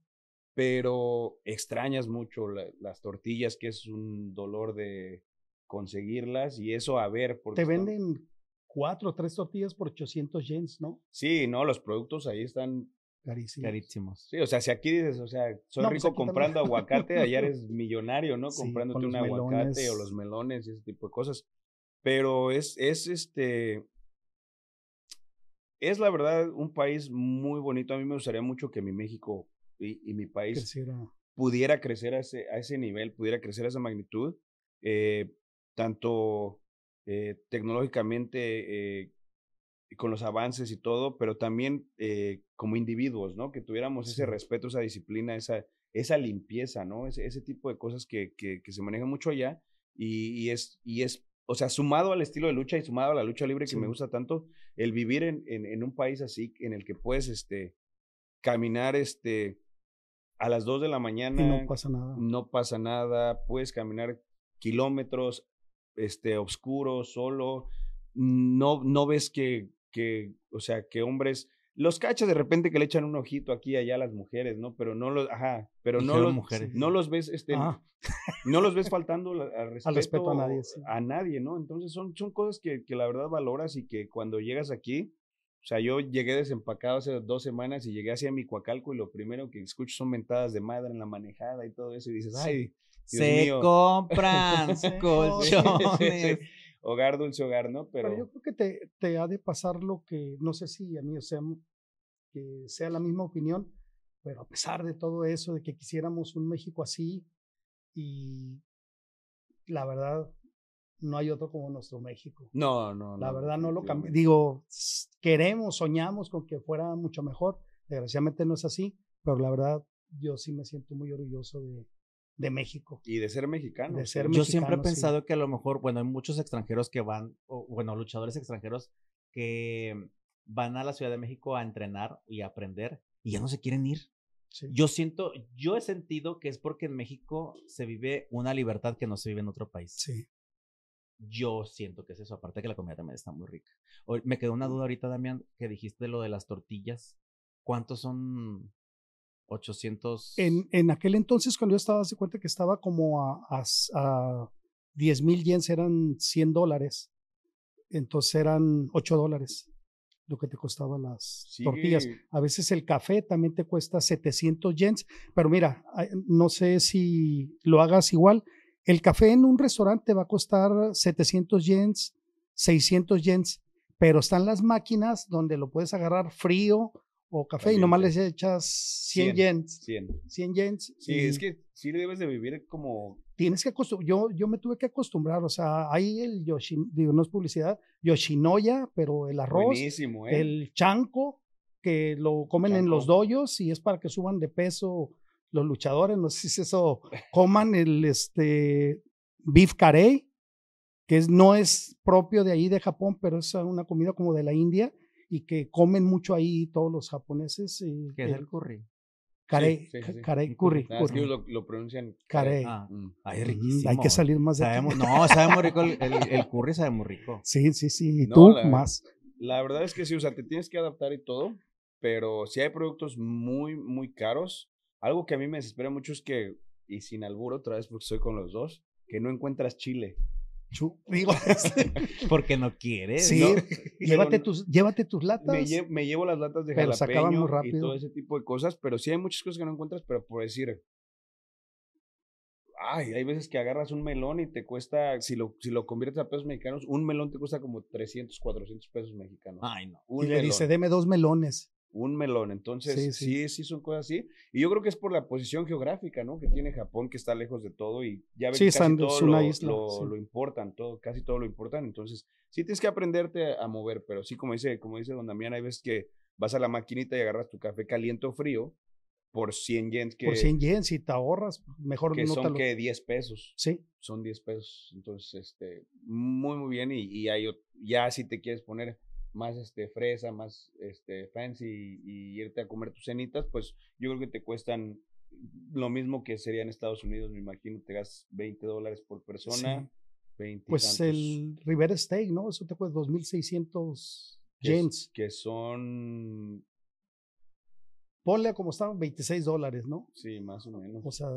Pero extrañas mucho las tortillas, que es un dolor de conseguirlas y eso a ver. Porque Te venden cuatro o tres tortillas por 800 yens, ¿no? Sí, no, los productos ahí están Carísimos. Carísimos. Sí, o sea, si aquí dices, o sea, soy pues, rico comprando aguacate, allá eres millonario, ¿no? Comprándote un aguacate o los melones y ese tipo de cosas. Pero es, es este. Es la verdad un país muy bonito. A mí me gustaría mucho que mi México y, y mi país pudiera crecer a ese, a ese nivel, pudiera crecer a esa magnitud, eh, tanto eh, tecnológicamente eh, con los avances y todo, pero también eh, como individuos, ¿no? Que tuviéramos ese respeto, esa disciplina, esa, esa limpieza, ¿no? Ese, tipo de cosas que, se manejan mucho allá y, es, y es, o sea, sumado al estilo de lucha y sumado a la lucha libre que me gusta tanto, el vivir en, en, un país así en el que puedes, este, caminar, este, a las 2 de la mañana. Y no pasa nada. No pasa nada, puedes caminar kilómetros, este, oscuro, solo, no, no ves que que, o sea, que hombres los cachas de repente que le echan un ojito aquí y allá a las mujeres, ¿no? Pero no los, ajá, pero no los, este, ah. no los ves, este, no los ves faltando al, respeto, al respeto, a nadie, a nadie, ¿no? Entonces son, son cosas que, la verdad valoras y que cuando llegas aquí, o sea, yo llegué desempacado hace dos semanas y llegué hacia mi cuacalco y lo primero que escucho son mentadas de madre en la manejada y todo eso y dices, ay, se compran colchones hogar, dulce hogar, ¿no? Pero, yo creo que te, te, ha de pasar lo que, no sé si a mí o sea, que sea la misma opinión, pero a pesar de todo eso, de que quisiéramos un México así, y la verdad, no hay otro como nuestro México. No, no, no. La verdad no, lo cambiamos. Digo, queremos, soñamos con que fuera mucho mejor. Desgraciadamente no es así, pero la verdad yo sí me siento muy orgulloso de, de México. Y de ser mexicano. De ser mexicano, Yo siempre he pensado que a lo mejor, bueno, hay muchos extranjeros que van, o, bueno, luchadores extranjeros que mm, van a la Ciudad de México a entrenar y a aprender y ya no se quieren ir. Yo siento, yo he sentido que es porque en México se vive una libertad que no se vive en otro país. Sí. Yo siento que es eso, aparte que la comida también está muy rica. me quedó una duda ahorita, Damián, que dijiste lo de las tortillas. ¿Cuántos son 800. En, en aquel entonces, cuando yo estaba, hace cuenta que estaba como a, a, 10 mil yens, eran 100 dólares. Entonces eran 8 dólares lo que te costaban las tortillas. A veces el café también te cuesta 700 yens, pero mira, no sé si lo hagas igual. El café en un restaurante va a costar 700 yens, 600 yens, pero están las máquinas donde lo puedes agarrar frío, o café y nomás les echas 100, yens. 100. yens. Sí, es que sí debes de vivir como... Tienes que yo, yo me tuve que acostumbrar, o sea, hay el Yoshin, digo, no es publicidad, Yoshinoya, pero el arroz, ¿eh? el chanco, que lo comen en los doyos y es para que suban de peso los luchadores, no sé si eso, coman el este beef carey, que no es propio de ahí de Japón, pero es una comida como de la India y que comen mucho ahí todos los japoneses. Eh, ¿Qué es el eh, curry? Carey, sí, curry, curry. Ah, lo, pronuncian carey. riquísimo. Ah, mm. ah, mm, hay que salir más de sabemos, No, sabemos rico, el, el, curry sabe muy rico. Sí, sí, sí, y tú más. La verdad es que sí, o sea, te tienes que adaptar y todo, pero si hay productos muy, muy caros. Algo que a mí me desespera mucho es que, y sin alburo otra vez porque estoy con los dos, que no encuentras chile. Este. Porque no quieres. Sí, Llévate, tus, llévate tus latas. Me, me llevo las latas de pero muy rápido. y todo ese tipo de cosas, pero sí hay muchas cosas que no encuentras, pero por decir, ay, hay veces que agarras un melón y te cuesta, si lo, si lo conviertes a pesos mexicanos, un melón te cuesta como 300, 400 pesos mexicanos. Ay, no. y le dice, deme dos melones un melón. Entonces, sí sí. son cosas así. Y yo creo que es por la posición geográfica, ¿no? Que tiene Japón, que está lejos de todo y ya ves que casi todo una lo, lo, importan, todo, casi todo lo importan. Entonces, sí tienes que aprenderte a, mover, pero sí, como dice, como dice don Damián, hay veces que vas a la maquinita y agarras tu café caliente o frío por 100 yens. Que, por 100 yens y te ahorras, mejor que que 10 pesos. Sí. Son 10 pesos. Entonces, este, muy, muy bien. Y, y ya si te quieres poner más este, fresa, más este, fancy y, irte a comer tus cenitas, pues yo creo que te cuestan lo mismo que sería en Estados Unidos, me imagino, te gastas 20 dólares por persona. pues el River Steak, ¿no? Eso te cuesta 2.600 yens. Que son... Ponle como estaban 26 dólares, ¿no? Sí, más o menos. O sea,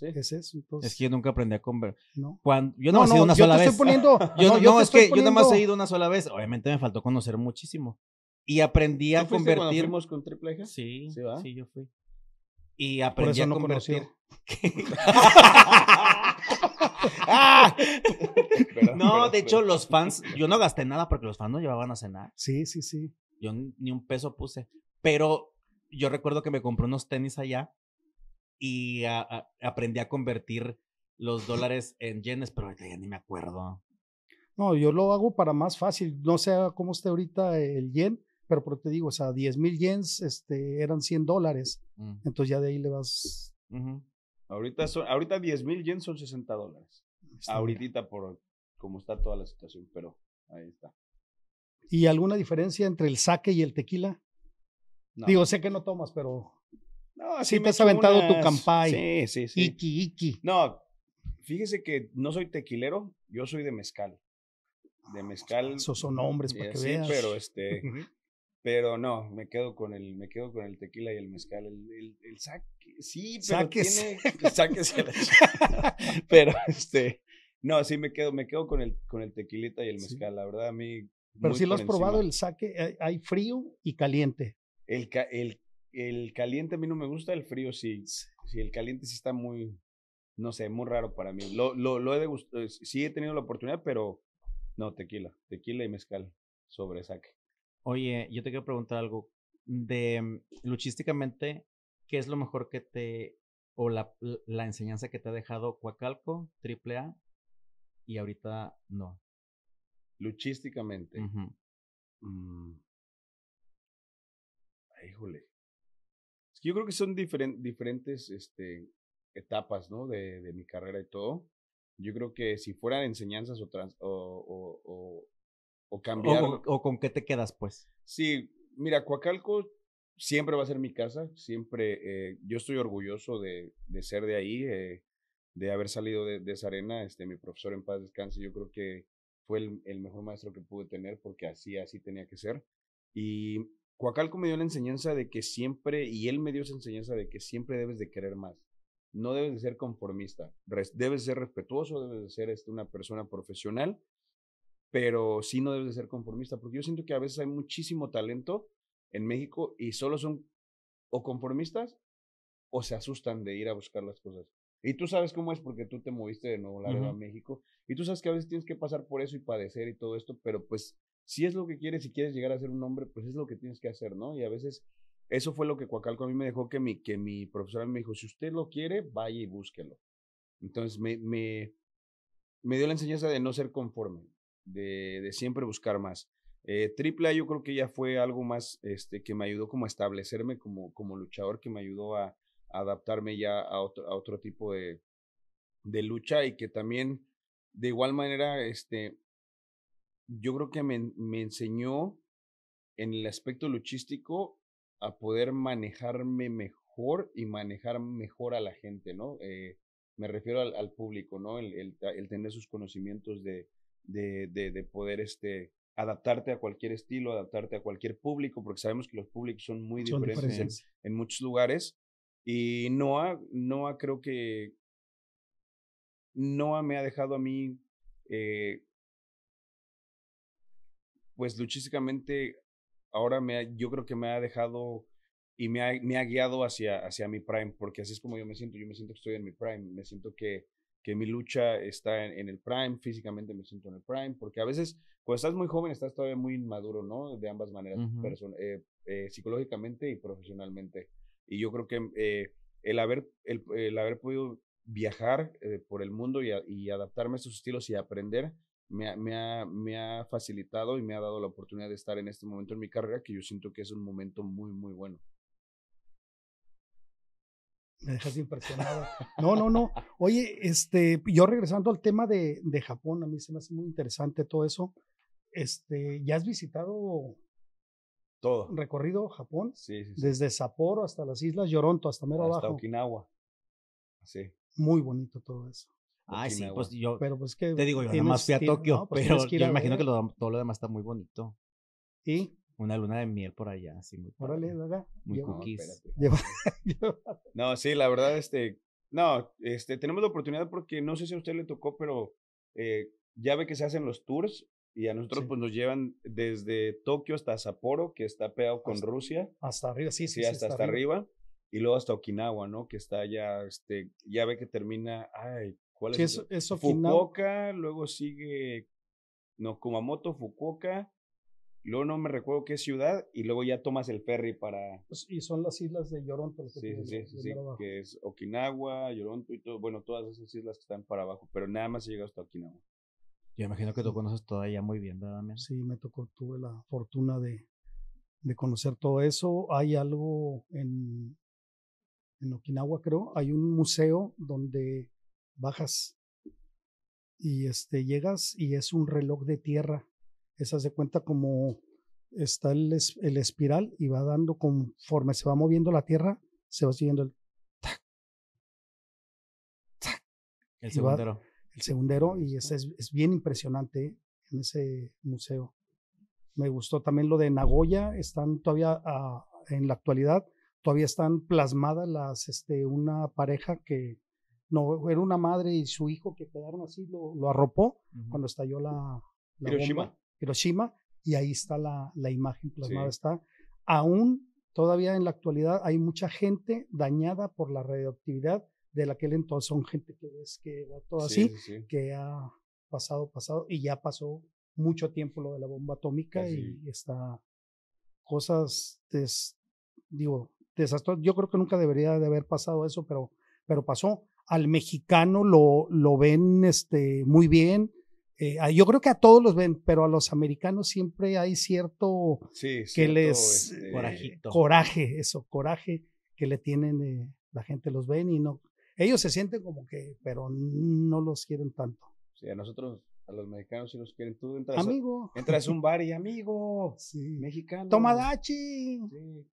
es que yo nunca aprendí a convertir No. yo no, he ido una sola vez. Estoy poniendo, yo no, es que yo nada más he ido una sola vez. Obviamente me faltó conocer muchísimo. Y aprendí a convertir. con Triple G? Sí, sí, yo fui. Y aprendí a convertir. no, de hecho, los fans, yo no gasté nada porque los fans no llevaban a cenar. Sí, sí, sí. Yo ni un peso puse. Pero yo recuerdo que me compré unos tenis allá y aprendí a convertir los dólares en yenes, pero ya ni me acuerdo. No, yo lo hago para más fácil. No sé cómo está ahorita el yen, pero pero te digo, o sea, 10 mil yens este, eran 100 dólares. Mm. Entonces ya de ahí le vas. Ahorita, son, ahorita 10 mil yens son 60 dólares. Ahorita por cómo está toda la situación, pero ahí está. ¿Y alguna diferencia entre el saque y el tequila? Digo, sé que no tomas, pero no, sí, has aventado tu campay. Sí, sí, sí. Iki, iki. No, fíjese que no soy tequilero, yo soy de mezcal. De ah, mezcal. Pues, esos son nombres para que sí, pero este. pero no, me quedo con el, me quedo con el tequila y el mezcal. El, el, saque, sí, pero tiene. saques pues, pero este. No, sí me quedo, me quedo con el, con el tequilita y el mezcal. La verdad, a mí. Pero si lo has probado el saque, hay frío y caliente. El, el el caliente a mí no me gusta, el frío sí. Si el caliente sí está muy, no sé, muy raro para mí. Lo, lo, lo he degustado, eh, sí he tenido la oportunidad, pero no, tequila, tequila y mezcal sobresaque. Oye, yo te quiero preguntar algo. De mm, luchísticamente, ¿qué es lo mejor que te, o la, la enseñanza que te ha dejado triple A, y ahorita no? Luchísticamente. Mm. híjole. Yo creo que son diferentes este, etapas, ¿no? De, mi carrera y todo. Yo creo que si fueran enseñanzas o, trans, o, o cambiar... O, con qué te quedas, pues. Sí, mira, Coacalco siempre va a ser mi casa, siempre eh, yo estoy orgulloso de, ser de ahí, eh, de haber salido de, esa arena, este, mi profesor en paz descanse, yo creo que fue el, el, mejor maestro que pude tener porque así, así tenía que ser. Y Coacalco me dio la enseñanza de que siempre, y él me dio esa enseñanza de que siempre debes de querer más. No debes de ser conformista, debes ser respetuoso, debes de ser este, una persona profesional, pero sí no debes de ser conformista, porque yo siento que a veces hay muchísimo talento en México y solo son o conformistas o se asustan de ir a buscar las cosas. Y tú sabes cómo es porque tú te moviste de nuevo la a México y tú sabes que a veces tienes que pasar por eso y padecer y todo esto, pero pues si es lo que quieres si quieres llegar a ser un hombre, pues es lo que tienes que hacer, ¿no? Y a veces eso fue lo que Cuacalco a mí me dejó que mi, que mi profesora me dijo, si usted lo quiere, vaya y búsquelo. Entonces me, me, dio la enseñanza de no ser conforme, de, de siempre buscar más. Eh, triple A yo creo que ya fue algo más este, que me ayudó como a establecerme como, como luchador, que me ayudó a, adaptarme ya a otro, a otro tipo de, de lucha y que también de igual manera este, yo creo que me, me enseñó en el aspecto luchístico a poder manejarme mejor y manejar mejor a la gente, ¿no? Eh, me refiero al, al público, ¿no? El, el, tener sus conocimientos de, de, de, poder este, adaptarte a cualquier estilo, adaptarte a cualquier público, porque sabemos que los públicos son muy diferentes, En, muchos lugares. Y Noah, Noah creo que Noah me ha dejado a mí eh, pues luchísticamente ahora me yo creo que me ha dejado y me ha, me ha guiado hacia, hacia mi prime, porque así es como yo me siento, yo me siento que estoy en mi prime, me siento que, que mi lucha está en, el prime, físicamente me siento en el prime, porque a veces cuando estás muy joven estás todavía muy inmaduro, ¿no? De ambas maneras, eh, eh, psicológicamente y profesionalmente. Y yo creo que eh, el, haber, el, haber podido viajar por el mundo y, y adaptarme a estos estilos y aprender, me, me, ha, me ha facilitado y me ha dado la oportunidad de estar en este momento en mi carrera, que yo siento que es un momento muy, muy bueno. Me dejas impresionado. No, no, no. Oye, este, yo regresando al tema de, de Japón, a mí se me hace muy interesante todo eso. Este, ¿ya has visitado todo. Recorrido Japón. Sí, sí, Desde Sapporo hasta las islas Yoronto, hasta mero abajo. Hasta Okinawa. Sí. Muy bonito todo eso. Ay, ah, sí, pues yo. Pero pues, te digo, yo nada más fui a Tokio, pues, pero yo imagino que todo lo demás está muy bonito. ¿Y? Una luna de miel por allá, así muy. Órale, ¿verdad? Muy No, sí, la verdad, este. No, este, tenemos la oportunidad porque no sé si a usted le tocó, pero eh, ya ve que se hacen los tours y a nosotros pues nos llevan desde Tokio hasta Sapporo, que está pegado con Rusia. Hasta arriba, sí, sí. sí hasta, hasta arriba. arriba. Y luego hasta Okinawa, ¿no? Que está ya, este, ya ve que termina, ay, ¿Cuál es? Eso, Fukuoka, luego sigue no, Kumamoto, Fukuoka, luego no me recuerdo qué ciudad, y luego ya tomas el ferry para... Pues, y son las islas de Yoronto. Sí, sí, sí, que es Okinawa, Yoronto y todo, bueno, todas esas islas que están para abajo, pero nada más he llegado hasta Okinawa. Yo imagino que tú conoces todavía muy bien, ¿verdad, Damián? Sí, me tocó, tuve la fortuna de, de conocer todo eso. Hay algo en, en Okinawa, creo, hay un museo donde bajas y este, llegas y es un reloj de tierra. Esas de cuenta como está el, el, espiral y va dando conforme se va moviendo la tierra, se va siguiendo el tac, el segundero. el segundero y es, es, bien impresionante en ese museo. Me gustó también lo de Nagoya, están todavía ah, en la actualidad, todavía están plasmadas las, este, una pareja que no, era una madre y su hijo que quedaron así, lo, arropó cuando estalló la, Hiroshima. Hiroshima, y ahí está la, imagen plasmada, está aún todavía en la actualidad hay mucha gente dañada por la radioactividad de aquel entonces, son gente que ves que va todo así, que ha pasado, pasado, y ya pasó mucho tiempo lo de la bomba atómica y está cosas, digo, desastrosas. Yo creo que nunca debería de haber pasado eso, pero, pero pasó al mexicano lo, lo ven este, muy bien. Eh, yo creo que a todos los ven, pero a los americanos siempre hay cierto que les este, coraje, eso, coraje que le tienen, eh, la gente los ven y no, ellos se sienten como que, pero no los quieren tanto. Sí, a nosotros, a los mexicanos si los quieren. Tú entras, amigo. entras un bar y amigo, sí. mexicano. Tomadachi. Sí.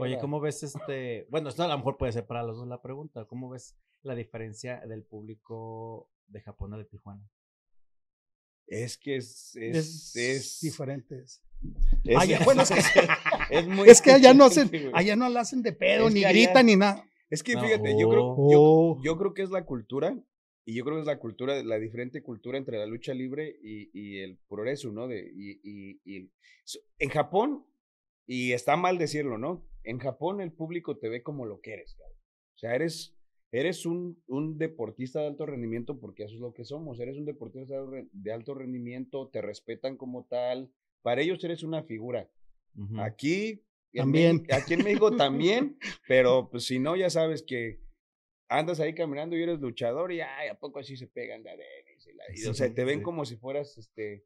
Oye, ¿cómo ves este? Bueno, esto a lo mejor puede ser para los dos la pregunta. ¿Cómo ves la diferencia del público de Japón o de Tijuana? Es que es, es, es, diferentes. Es, ah, bueno, es que, es, que allá no hacen, allá no la hacen de pedo, ni gritan, ni nada. Es que fíjate, yo creo, oh. yo, creo que es la cultura, y yo creo que es la cultura, la diferente cultura entre la lucha libre y, el progreso, ¿no? De, y, y, en Japón, y está mal decirlo, ¿no? En Japón el público te ve como lo que eres, O sea, eres Eres un, un, deportista de alto rendimiento porque eso es lo que somos. Eres un deportista de alto rendimiento, te respetan como tal. Para ellos eres una figura. Aquí también. aquí en México también, pero pues, si no, ya sabes que andas ahí caminando y eres luchador y ¿a poco así se pegan de arena. o sea, te ven como si fueras este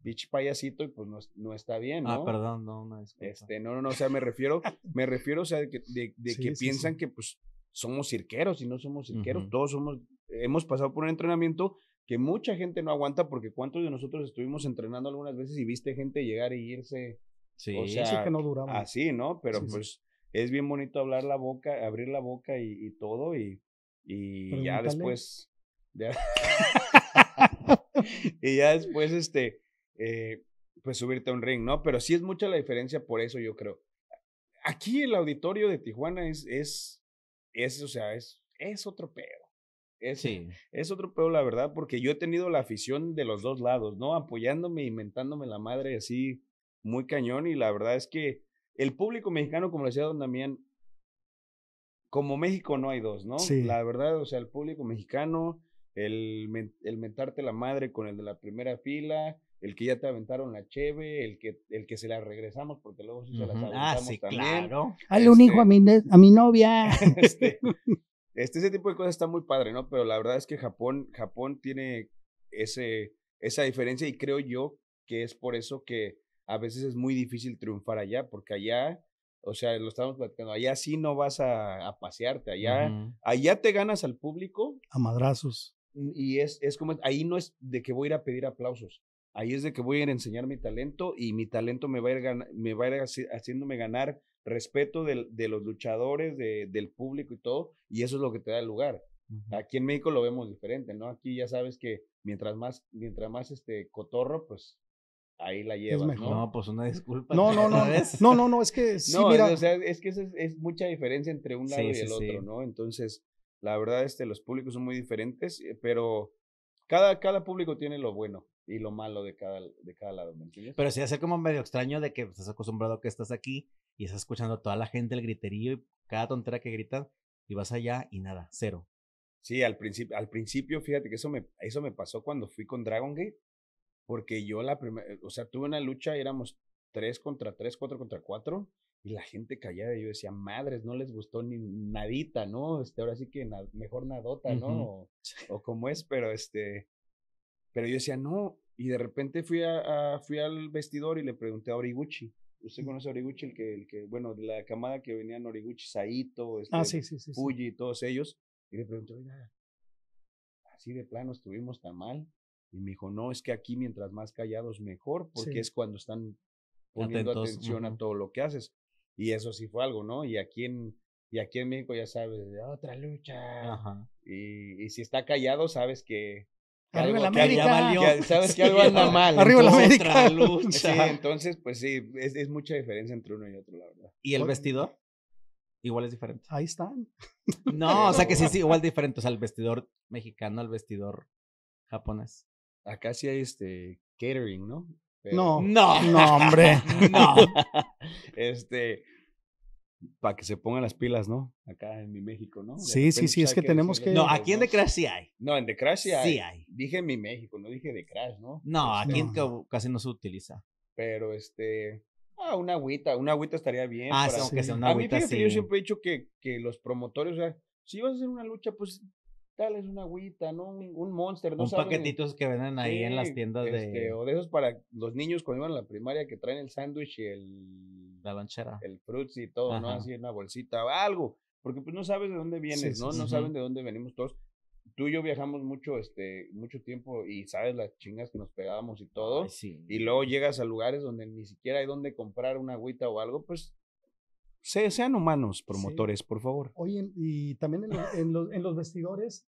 bitch payasito y pues no, no está bien, ah, ¿no? Ah, perdón, no, no, Este, no, no, no, o sea, me refiero, me refiero, o sea, de, que piensan que pues somos cirqueros y no somos cirqueros, todos somos, hemos pasado por un entrenamiento que mucha gente no aguanta porque cuántos de nosotros estuvimos entrenando algunas veces y viste gente llegar e irse. Sí, o sea, que no duramos. Así, ¿no? Pero pues es bien bonito hablar la boca, abrir la boca y, todo y, y ya después... Ya, y ya después, este, eh, pues subirte a un ring, ¿no? Pero sí es mucha la diferencia por eso yo creo. Aquí el auditorio de Tijuana es, es es, o sea, es, es otro pedo. Es, sí. es otro pedo, la verdad, porque yo he tenido la afición de los dos lados, ¿no? Apoyándome, y inventándome la madre así, muy cañón, y la verdad es que el público mexicano, como decía don Damián, como México no hay dos, ¿no? La verdad, o sea, el público mexicano, el, el mentarte la madre con el de la primera fila, el que ya te aventaron la cheve, el que, el que se la regresamos porque luego sí se las ah, aventamos también. Claro. un hijo a este mi, a mi novia. Este, este, ese tipo de cosas está muy padre, ¿no? Pero la verdad es que Japón, Japón tiene ese, esa diferencia y creo yo que es por eso que a veces es muy difícil triunfar allá, porque allá, o sea, lo estamos platicando, allá sí no vas a, pasearte, allá, allá te ganas al público. A madrazos. Y es, es como, ahí no es de que voy a ir a pedir aplausos ahí es de que voy a ir a enseñar mi talento y mi talento me va a ir, me va haciéndome ganar respeto de, los luchadores, del público y todo, y eso es lo que te da el lugar. Aquí en México lo vemos diferente, ¿no? Aquí ya sabes que mientras más, mientras más este cotorro, pues ahí la llevas, ¿no? No, pues una disculpa. No, no, no, no, no, es que sí, mira. Es, o es que es, mucha diferencia entre un lado y el otro, ¿no? Entonces, la verdad, este, los públicos son muy diferentes, eh, pero cada, cada público tiene lo bueno y lo malo de cada, de cada lado, Pero sí hace como medio extraño de que pues, estás acostumbrado que estás aquí y estás escuchando a toda la gente el griterío y cada tontera que gritan y vas allá y nada, cero. Sí, al principio, al principio, fíjate que eso me, eso me pasó cuando fui con Dragon Gate, porque yo la primera, eh, o sea, tuve una lucha, éramos tres contra tres, cuatro contra cuatro, y la gente callaba y yo decía, madres, no les gustó ni nadita, ¿no? Este, ahora sí que mejor nadota, ¿no? o, como es, pero este, pero yo decía, no. Y de repente fui, a, fui al vestidor y le pregunté a Origuchi. ¿Usted conoce a Origuchi? El que, el que, bueno, la camada que venían Origuchi, Saito, ah, este, y todos ellos. Y le pregunté, oiga, así de plano estuvimos tan mal. Y me dijo, no, es que aquí mientras más callados mejor, porque es cuando están poniendo atención a todo lo que haces. Y eso sí fue algo, ¿no? Y aquí en, y aquí en México ya sabes, otra lucha. y si está callado, sabes que Arriba la América. Sabes qué? algo anda mal. Arriba la América. Sí, entonces, pues sí, es, mucha diferencia entre uno y otro, la verdad. ¿Y el vestidor? Igual es diferente. Ahí están. No, o sea que sí, sí, igual diferente. O sea, el vestidor mexicano al vestidor japonés. Acá sí hay este catering, ¿no? No. No. No, hombre. no. Este, para que se pongan las pilas, ¿no? Acá en mi México, ¿no? sí, sí, sí, es que, tenemos que... No, aquí en The Crash sí hay. No, en The Crash sí hay. Sí hay. Dije en mi México, no dije The Crash, ¿no? No, este aquí en casi no se utiliza. Pero este... Ah, una agüita, una agüita estaría bien. Ah, sí, aunque sea una agüita, A mí, yo siempre he dicho que, que los promotores, o sea, si vas a hacer una lucha, pues tal es una agüita, ¿no? Un, monster, ¿no? Un paquetitos que venden ahí en las tiendas este, de. O de esos para los niños cuando iban a la primaria que traen el sándwich y el la lanchera. El fruits y todo, ¿no? Así una bolsita, o algo, porque pues no sabes de dónde vienes, ¿no? no saben de dónde venimos todos. Tú y yo viajamos mucho, este, mucho tiempo y sabes las chingas que nos pegábamos y todo. y luego llegas a lugares donde ni siquiera hay dónde comprar una agüita o algo, pues se, sean humanos, promotores, por favor. Oye, y también en, en, los, en los vestidores,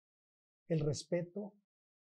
el respeto,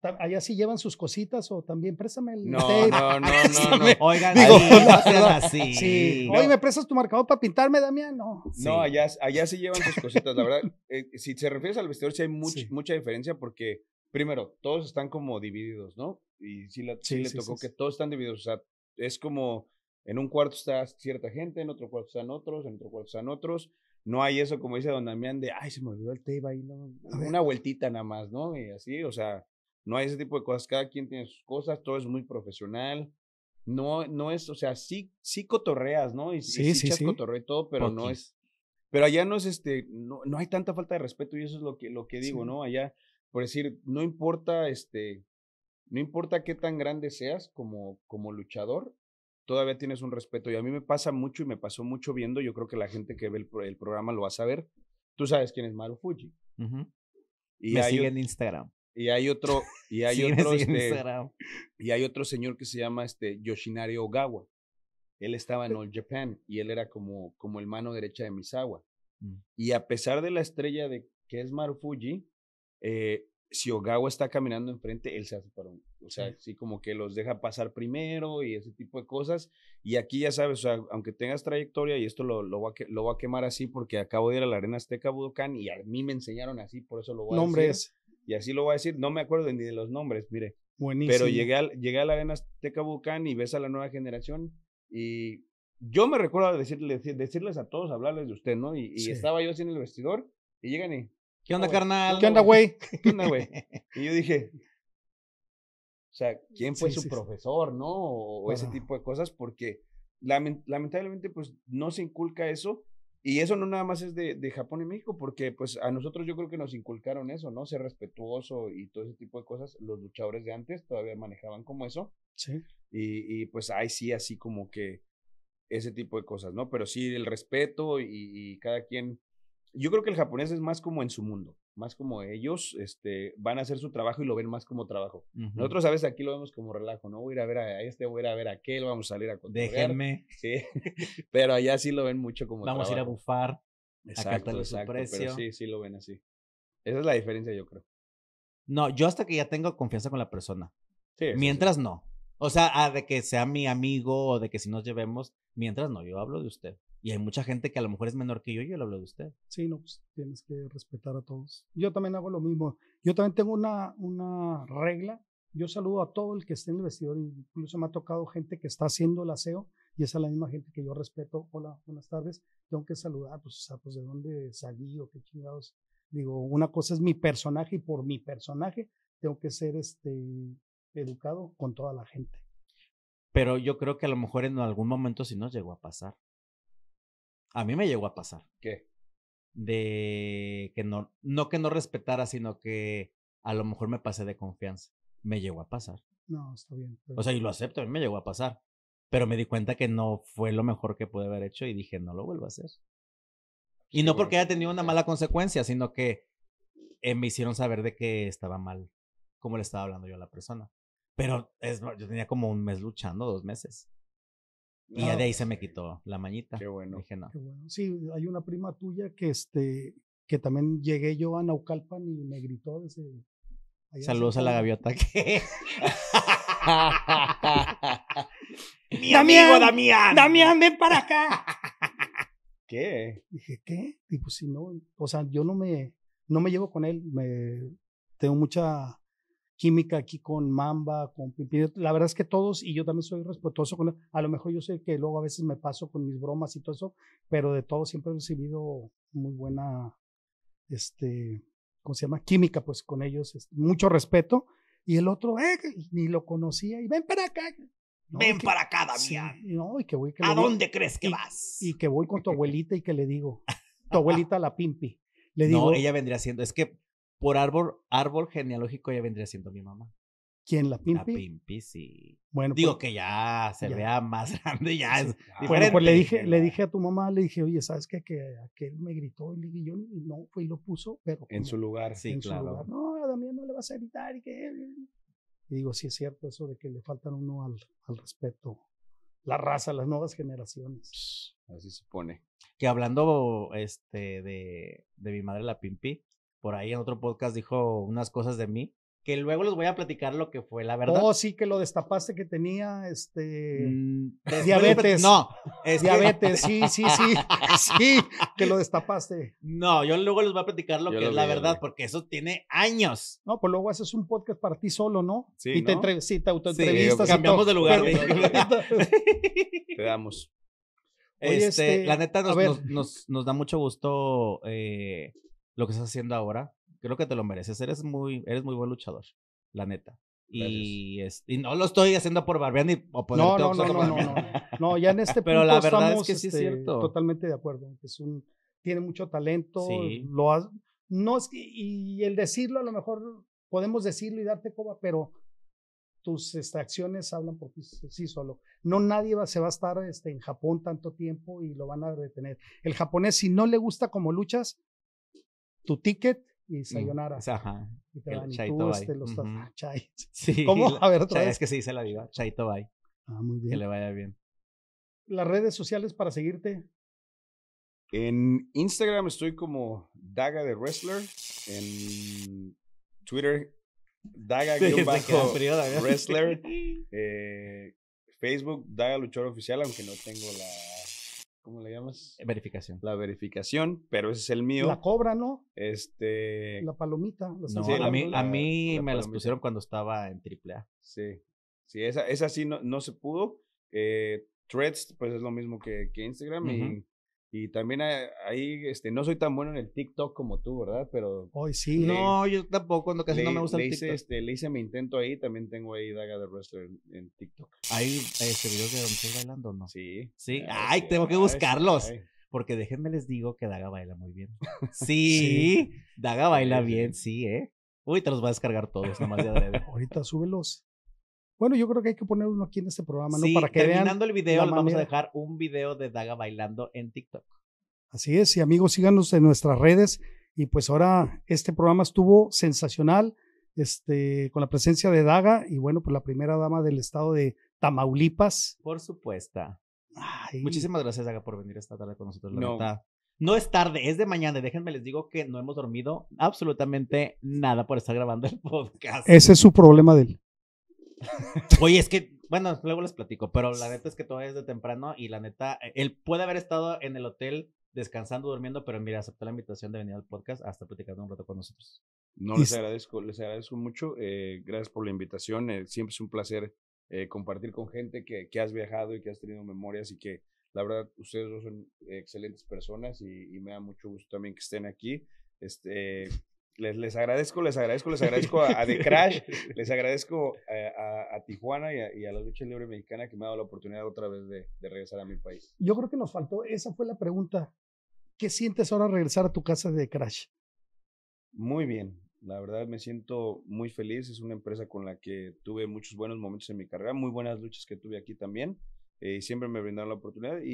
allá sí llevan sus cositas o también préstame el no, No, no, no, no. Oigan, ahí, no, así. Oye, ¿me prestas tu marcador para pintarme, Damián? No. No, allá, allá sí llevan sus cositas, la verdad. Eh, si te refieres al vestidor, sí hay mucha diferencia porque, primero, todos están como divididos, ¿no? Y sí, la, le tocó que todos están divididos. O sea, es como en un cuarto está cierta gente, en otro cuarto están otros, en otro cuarto están otros. No hay eso, como dice don Damián, de, ay, se me olvidó el tape ahí, ¿no? Una vueltita nada más, ¿no? Y así, o sea, no hay ese tipo de cosas. Cada quien tiene sus cosas, todo es muy profesional. No, no es, o sea, sí, sí cotorreas, ¿no? Y, sí, sí, todo, pero no es. Pero allá no es este, no, no, hay tanta falta de respeto y eso es lo que, lo que digo, ¿no? Allá, por decir, no importa este, no importa qué tan grande seas como, como luchador, todavía tienes un respeto. Y a mí me pasa mucho y me pasó mucho viendo, yo creo que la gente que ve el, programa lo va a saber. Tú sabes quién es Maru Fuji. y me sigue en Instagram. Y hay otro, y hay este, y hay otro señor que se llama este Yoshinari Ogawa. Él estaba en All Japan y él era como, como el mano derecha de Misawa. Mm. Y a pesar de la estrella de que es Marufuji, eh, si Ogawa está caminando enfrente, él se hace para un, o sea, sí. como que los deja pasar primero y ese tipo de cosas. Y aquí ya sabes, o sea, aunque tengas trayectoria, y esto lo, lo, a, lo va a quemar así porque acabo de ir a la Arena Azteca Budokan y a mí me enseñaron así, por eso lo voy a Nombres y así lo voy a decir, no me acuerdo ni de los nombres, mire. Buenísimo. Pero llegué, al, a la Arena Azteca Bucán y ves a la nueva generación y yo me recuerdo decirles, decirles a todos, hablarles de usted, ¿no? Y, estaba yo así en el vestidor y llegan y... ¿Qué onda, ah, carnal? ¿Qué onda, güey? ¿Qué onda, güey? y yo dije, o sea, ¿quién fue su profesor, no? O, ese tipo de cosas, porque lamentablemente pues no se inculca eso y eso no nada más es de, Japón y México, porque pues a nosotros yo creo que nos inculcaron eso, ¿no? Ser respetuoso y todo ese tipo de cosas. Los luchadores de antes todavía manejaban como eso. Sí. Y, pues ahí sí, así como que ese tipo de cosas, ¿no? Pero sí, el respeto y, cada quien. Yo creo que el japonés es más como en su mundo más como ellos este, van a hacer su trabajo y lo ven más como trabajo. Nosotros a veces aquí lo vemos como relajo, ¿no? Voy a ir a ver a este, voy a ir a ver a aquel, vamos a salir a contar. Déjenme. Sí, pero allá sí lo ven mucho como Vamos a ir a bufar, exacto, a exacto, su precio. Pero sí, sí lo ven así. Esa es la diferencia, yo creo. No, yo hasta que ya tengo confianza con la persona. Sí, mientras no. O sea, ah, de que sea mi amigo o de que si nos llevemos, mientras no, yo hablo de usted. Y hay mucha gente que a lo mejor es menor que yo y yo le hablo de usted. Sí, no, pues tienes que respetar a todos. Yo también hago lo mismo. Yo también tengo una, una regla. Yo saludo a todo el que esté en el vestidor. Incluso me ha tocado gente que está haciendo el aseo y esa a la misma gente que yo respeto. Hola, buenas tardes. Tengo que saludar, ah, pues, o ah, sea, pues de dónde salí o qué chingados. Digo, una cosa es mi personaje y por mi personaje tengo que ser este, educado con toda la gente. Pero yo creo que a lo mejor en algún momento sí nos llegó a pasar. A mí me llegó a pasar. ¿Qué? De que no, no que no respetara, sino que a lo mejor me pasé de confianza. Me llegó a pasar. No, está bien. O sea, y lo acepto, a mí me llegó a pasar. Pero me di cuenta que no fue lo mejor que pude haber hecho y dije, no lo vuelvo a hacer. Y no porque haya tenido una mala consecuencia, sino que eh, me hicieron saber de que estaba mal, cómo le estaba hablando yo a la persona. Pero es, yo tenía como un mes luchando, dos meses. Y de ahí se me quitó la mañita. Qué bueno. Dije, no. Sí, hay una prima tuya que, este, que también llegué yo a Naucalpan y me gritó desde... Saludos a la gaviota Mi amigo Damián. Damián, ven para acá. ¿Qué? Dije, ¿qué? pues si no, o sea, yo no me, no me llevo con él, me, tengo mucha química aquí con Mamba, con pimpi. La verdad es que todos, y yo también soy respetuoso con... A lo mejor yo sé que luego a veces me paso con mis bromas y todo eso, pero de todos siempre he recibido muy buena, este, ¿cómo se llama? Química, pues con ellos, mucho respeto. Y el otro, eh, ni lo conocía, y ven para acá. ven para acá, Damián. no, y que voy... ¿A dónde crees que vas? Y que voy con tu abuelita y que le digo, tu abuelita la pimpi. Le digo, no, ella vendría siendo, es que por árbol, árbol genealógico ya vendría siendo mi mamá. ¿Quién? ¿La Pimpi? La Pimpi, sí. Bueno, pues Digo que ya se vea más grande, ya pues le dije, le dije a tu mamá, le dije, oye, ¿sabes qué? Que aquel me gritó y le dije, yo no, fue y lo puso, pero. Pues en su lugar, sí, en no, a Damián no le vas a gritar y que. digo, sí es cierto eso de que le faltan uno al, al respeto. La raza, las nuevas generaciones. Así se pone. Que hablando este, de, de mi madre, la Pimpi, por ahí en otro podcast dijo unas cosas de mí, que luego les voy a platicar lo que fue la verdad. Oh, sí, que lo destapaste que tenía, este, mm, diabetes. No, es diabetes, sí, sí, sí, sí, que lo destapaste. No, yo luego les voy a platicar lo que es la verdad, porque eso tiene años. No, pues luego haces un podcast para ti solo, ¿no? Sí, y ¿no? te, te autoentrevistas. Sí, cambiamos de lugar. Pero... te damos. Este, la este, neta nos, nos, da mucho gusto eh, lo que estás haciendo ahora. Creo que te lo mereces. Eres muy, eres muy buen luchador, la neta. Y, y no lo estoy haciendo por barbear ni o por no, no, no, no, no, no, ya en este punto Pero la verdad es que sí es este, cierto. Totalmente de acuerdo. Es un, tiene mucho talento. Lo has, no es y el decirlo a lo mejor podemos decirlo y darte coba, pero tus extracciones este, acciones hablan por sí solo. No nadie se va a estar este, en Japón tanto tiempo y lo van a detener. El japonés si no le gusta como luchas, tu ticket y mm, sayonara. Ajá. Y te dan, este, Sí, ¿Cómo? a ver, otra vez. Es que se la diva. Chaito bye. Ah, muy bien. Que le vaya bien. Las redes sociales para seguirte. En Instagram estoy como Daga de Wrestler. En Twitter, Daga-Wrestler. eh, Facebook, Daga Luchador Oficial, aunque no tengo la ¿cómo le llamas? Verificación. La verificación, pero ese es el mío. La cobra, ¿no? Este. La palomita. no, a mí, a mí me las pusieron cuando estaba en AAA. Sí. Sí, esa, esa sí no, no se pudo. Eh, Threads, pues es lo mismo que, que Instagram y y también ahí, este, no soy tan bueno en el TikTok como tú, ¿verdad? Pero. Hoy sí. no, yo tampoco, no, casi no me gusta el TikTok. este, le hice mi intento ahí, también tengo ahí Daga de Wrestler en, TikTok. ¿Hay este video de Don bailando no? Sí. Sí. Ay, tengo que buscarlos. Porque déjenme les digo que Daga baila muy bien. Sí, Daga baila bien, sí, ¿eh? Uy, te los va a descargar todos, nomás de Ahorita súbelos. Bueno, yo creo que hay que poner uno aquí en este programa, ¿no? Para que terminando el video, les vamos a dejar un video de Daga bailando en TikTok. Así es, y amigos, síganos en nuestras redes. Y pues ahora este programa estuvo sensacional, este, con la presencia de Daga y bueno, pues la primera dama del estado de Tamaulipas. Por supuesta. Muchísimas gracias, Daga, por venir esta tarde con nosotros. no. No es tarde, es de mañana. Déjenme les digo que no hemos dormido absolutamente nada por estar grabando el podcast. Ese es su problema de él. Oye, es que, bueno, luego les platico, pero la neta es que todavía es de temprano y la neta, él eh, puede haber estado en el hotel descansando, durmiendo, pero mira, aceptó la invitación de venir al podcast hasta platicar un rato con nosotros. No, les agradezco, les agradezco mucho. Eh, gracias por la invitación. Eh, siempre es un placer compartir con gente que, has viajado y que has tenido memorias y que la verdad ustedes dos son excelentes personas y, y me da mucho gusto también que estén aquí. Este, les, les, agradezco, les agradezco, les agradezco a, de The Crash, les agradezco eh, a, Tijuana y, a, la lucha libre mexicana que me ha dado la oportunidad otra vez de, regresar a mi país. Yo creo que nos faltó, esa fue la pregunta. ¿Qué sientes ahora regresar a tu casa de The Crash? Muy bien, la verdad me siento muy feliz, es una empresa con la que tuve muchos buenos momentos en mi carrera, muy buenas luchas que tuve aquí también, y eh, siempre me brindaron la oportunidad y,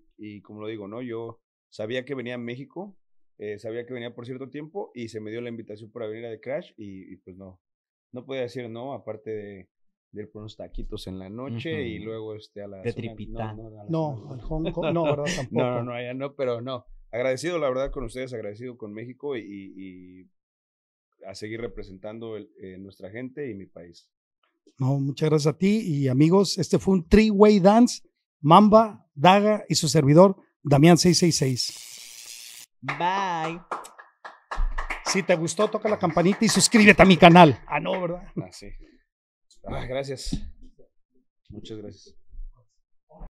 y, y como lo digo, ¿no? Yo sabía que venía a México, eh, sabía que venía por cierto tiempo y se me dio la invitación para venir a The Crash y, pues no, no podía decir no, aparte de, ir por unos taquitos en la noche y luego este, a la... De No, no, Hong Kong, no, ¿verdad? Tampoco. No, no, allá no, pero no. Agradecido, la verdad, con ustedes, agradecido con México y, a seguir representando eh, nuestra gente y mi país. No, muchas gracias a ti y amigos. Este fue un three-way dance. Mamba, Daga y su servidor, Damián 666. Bye. Si te gustó, toca la campanita y suscríbete a mi canal. Ah, no, ¿verdad? Ah, sí. Ah, gracias. Muchas gracias.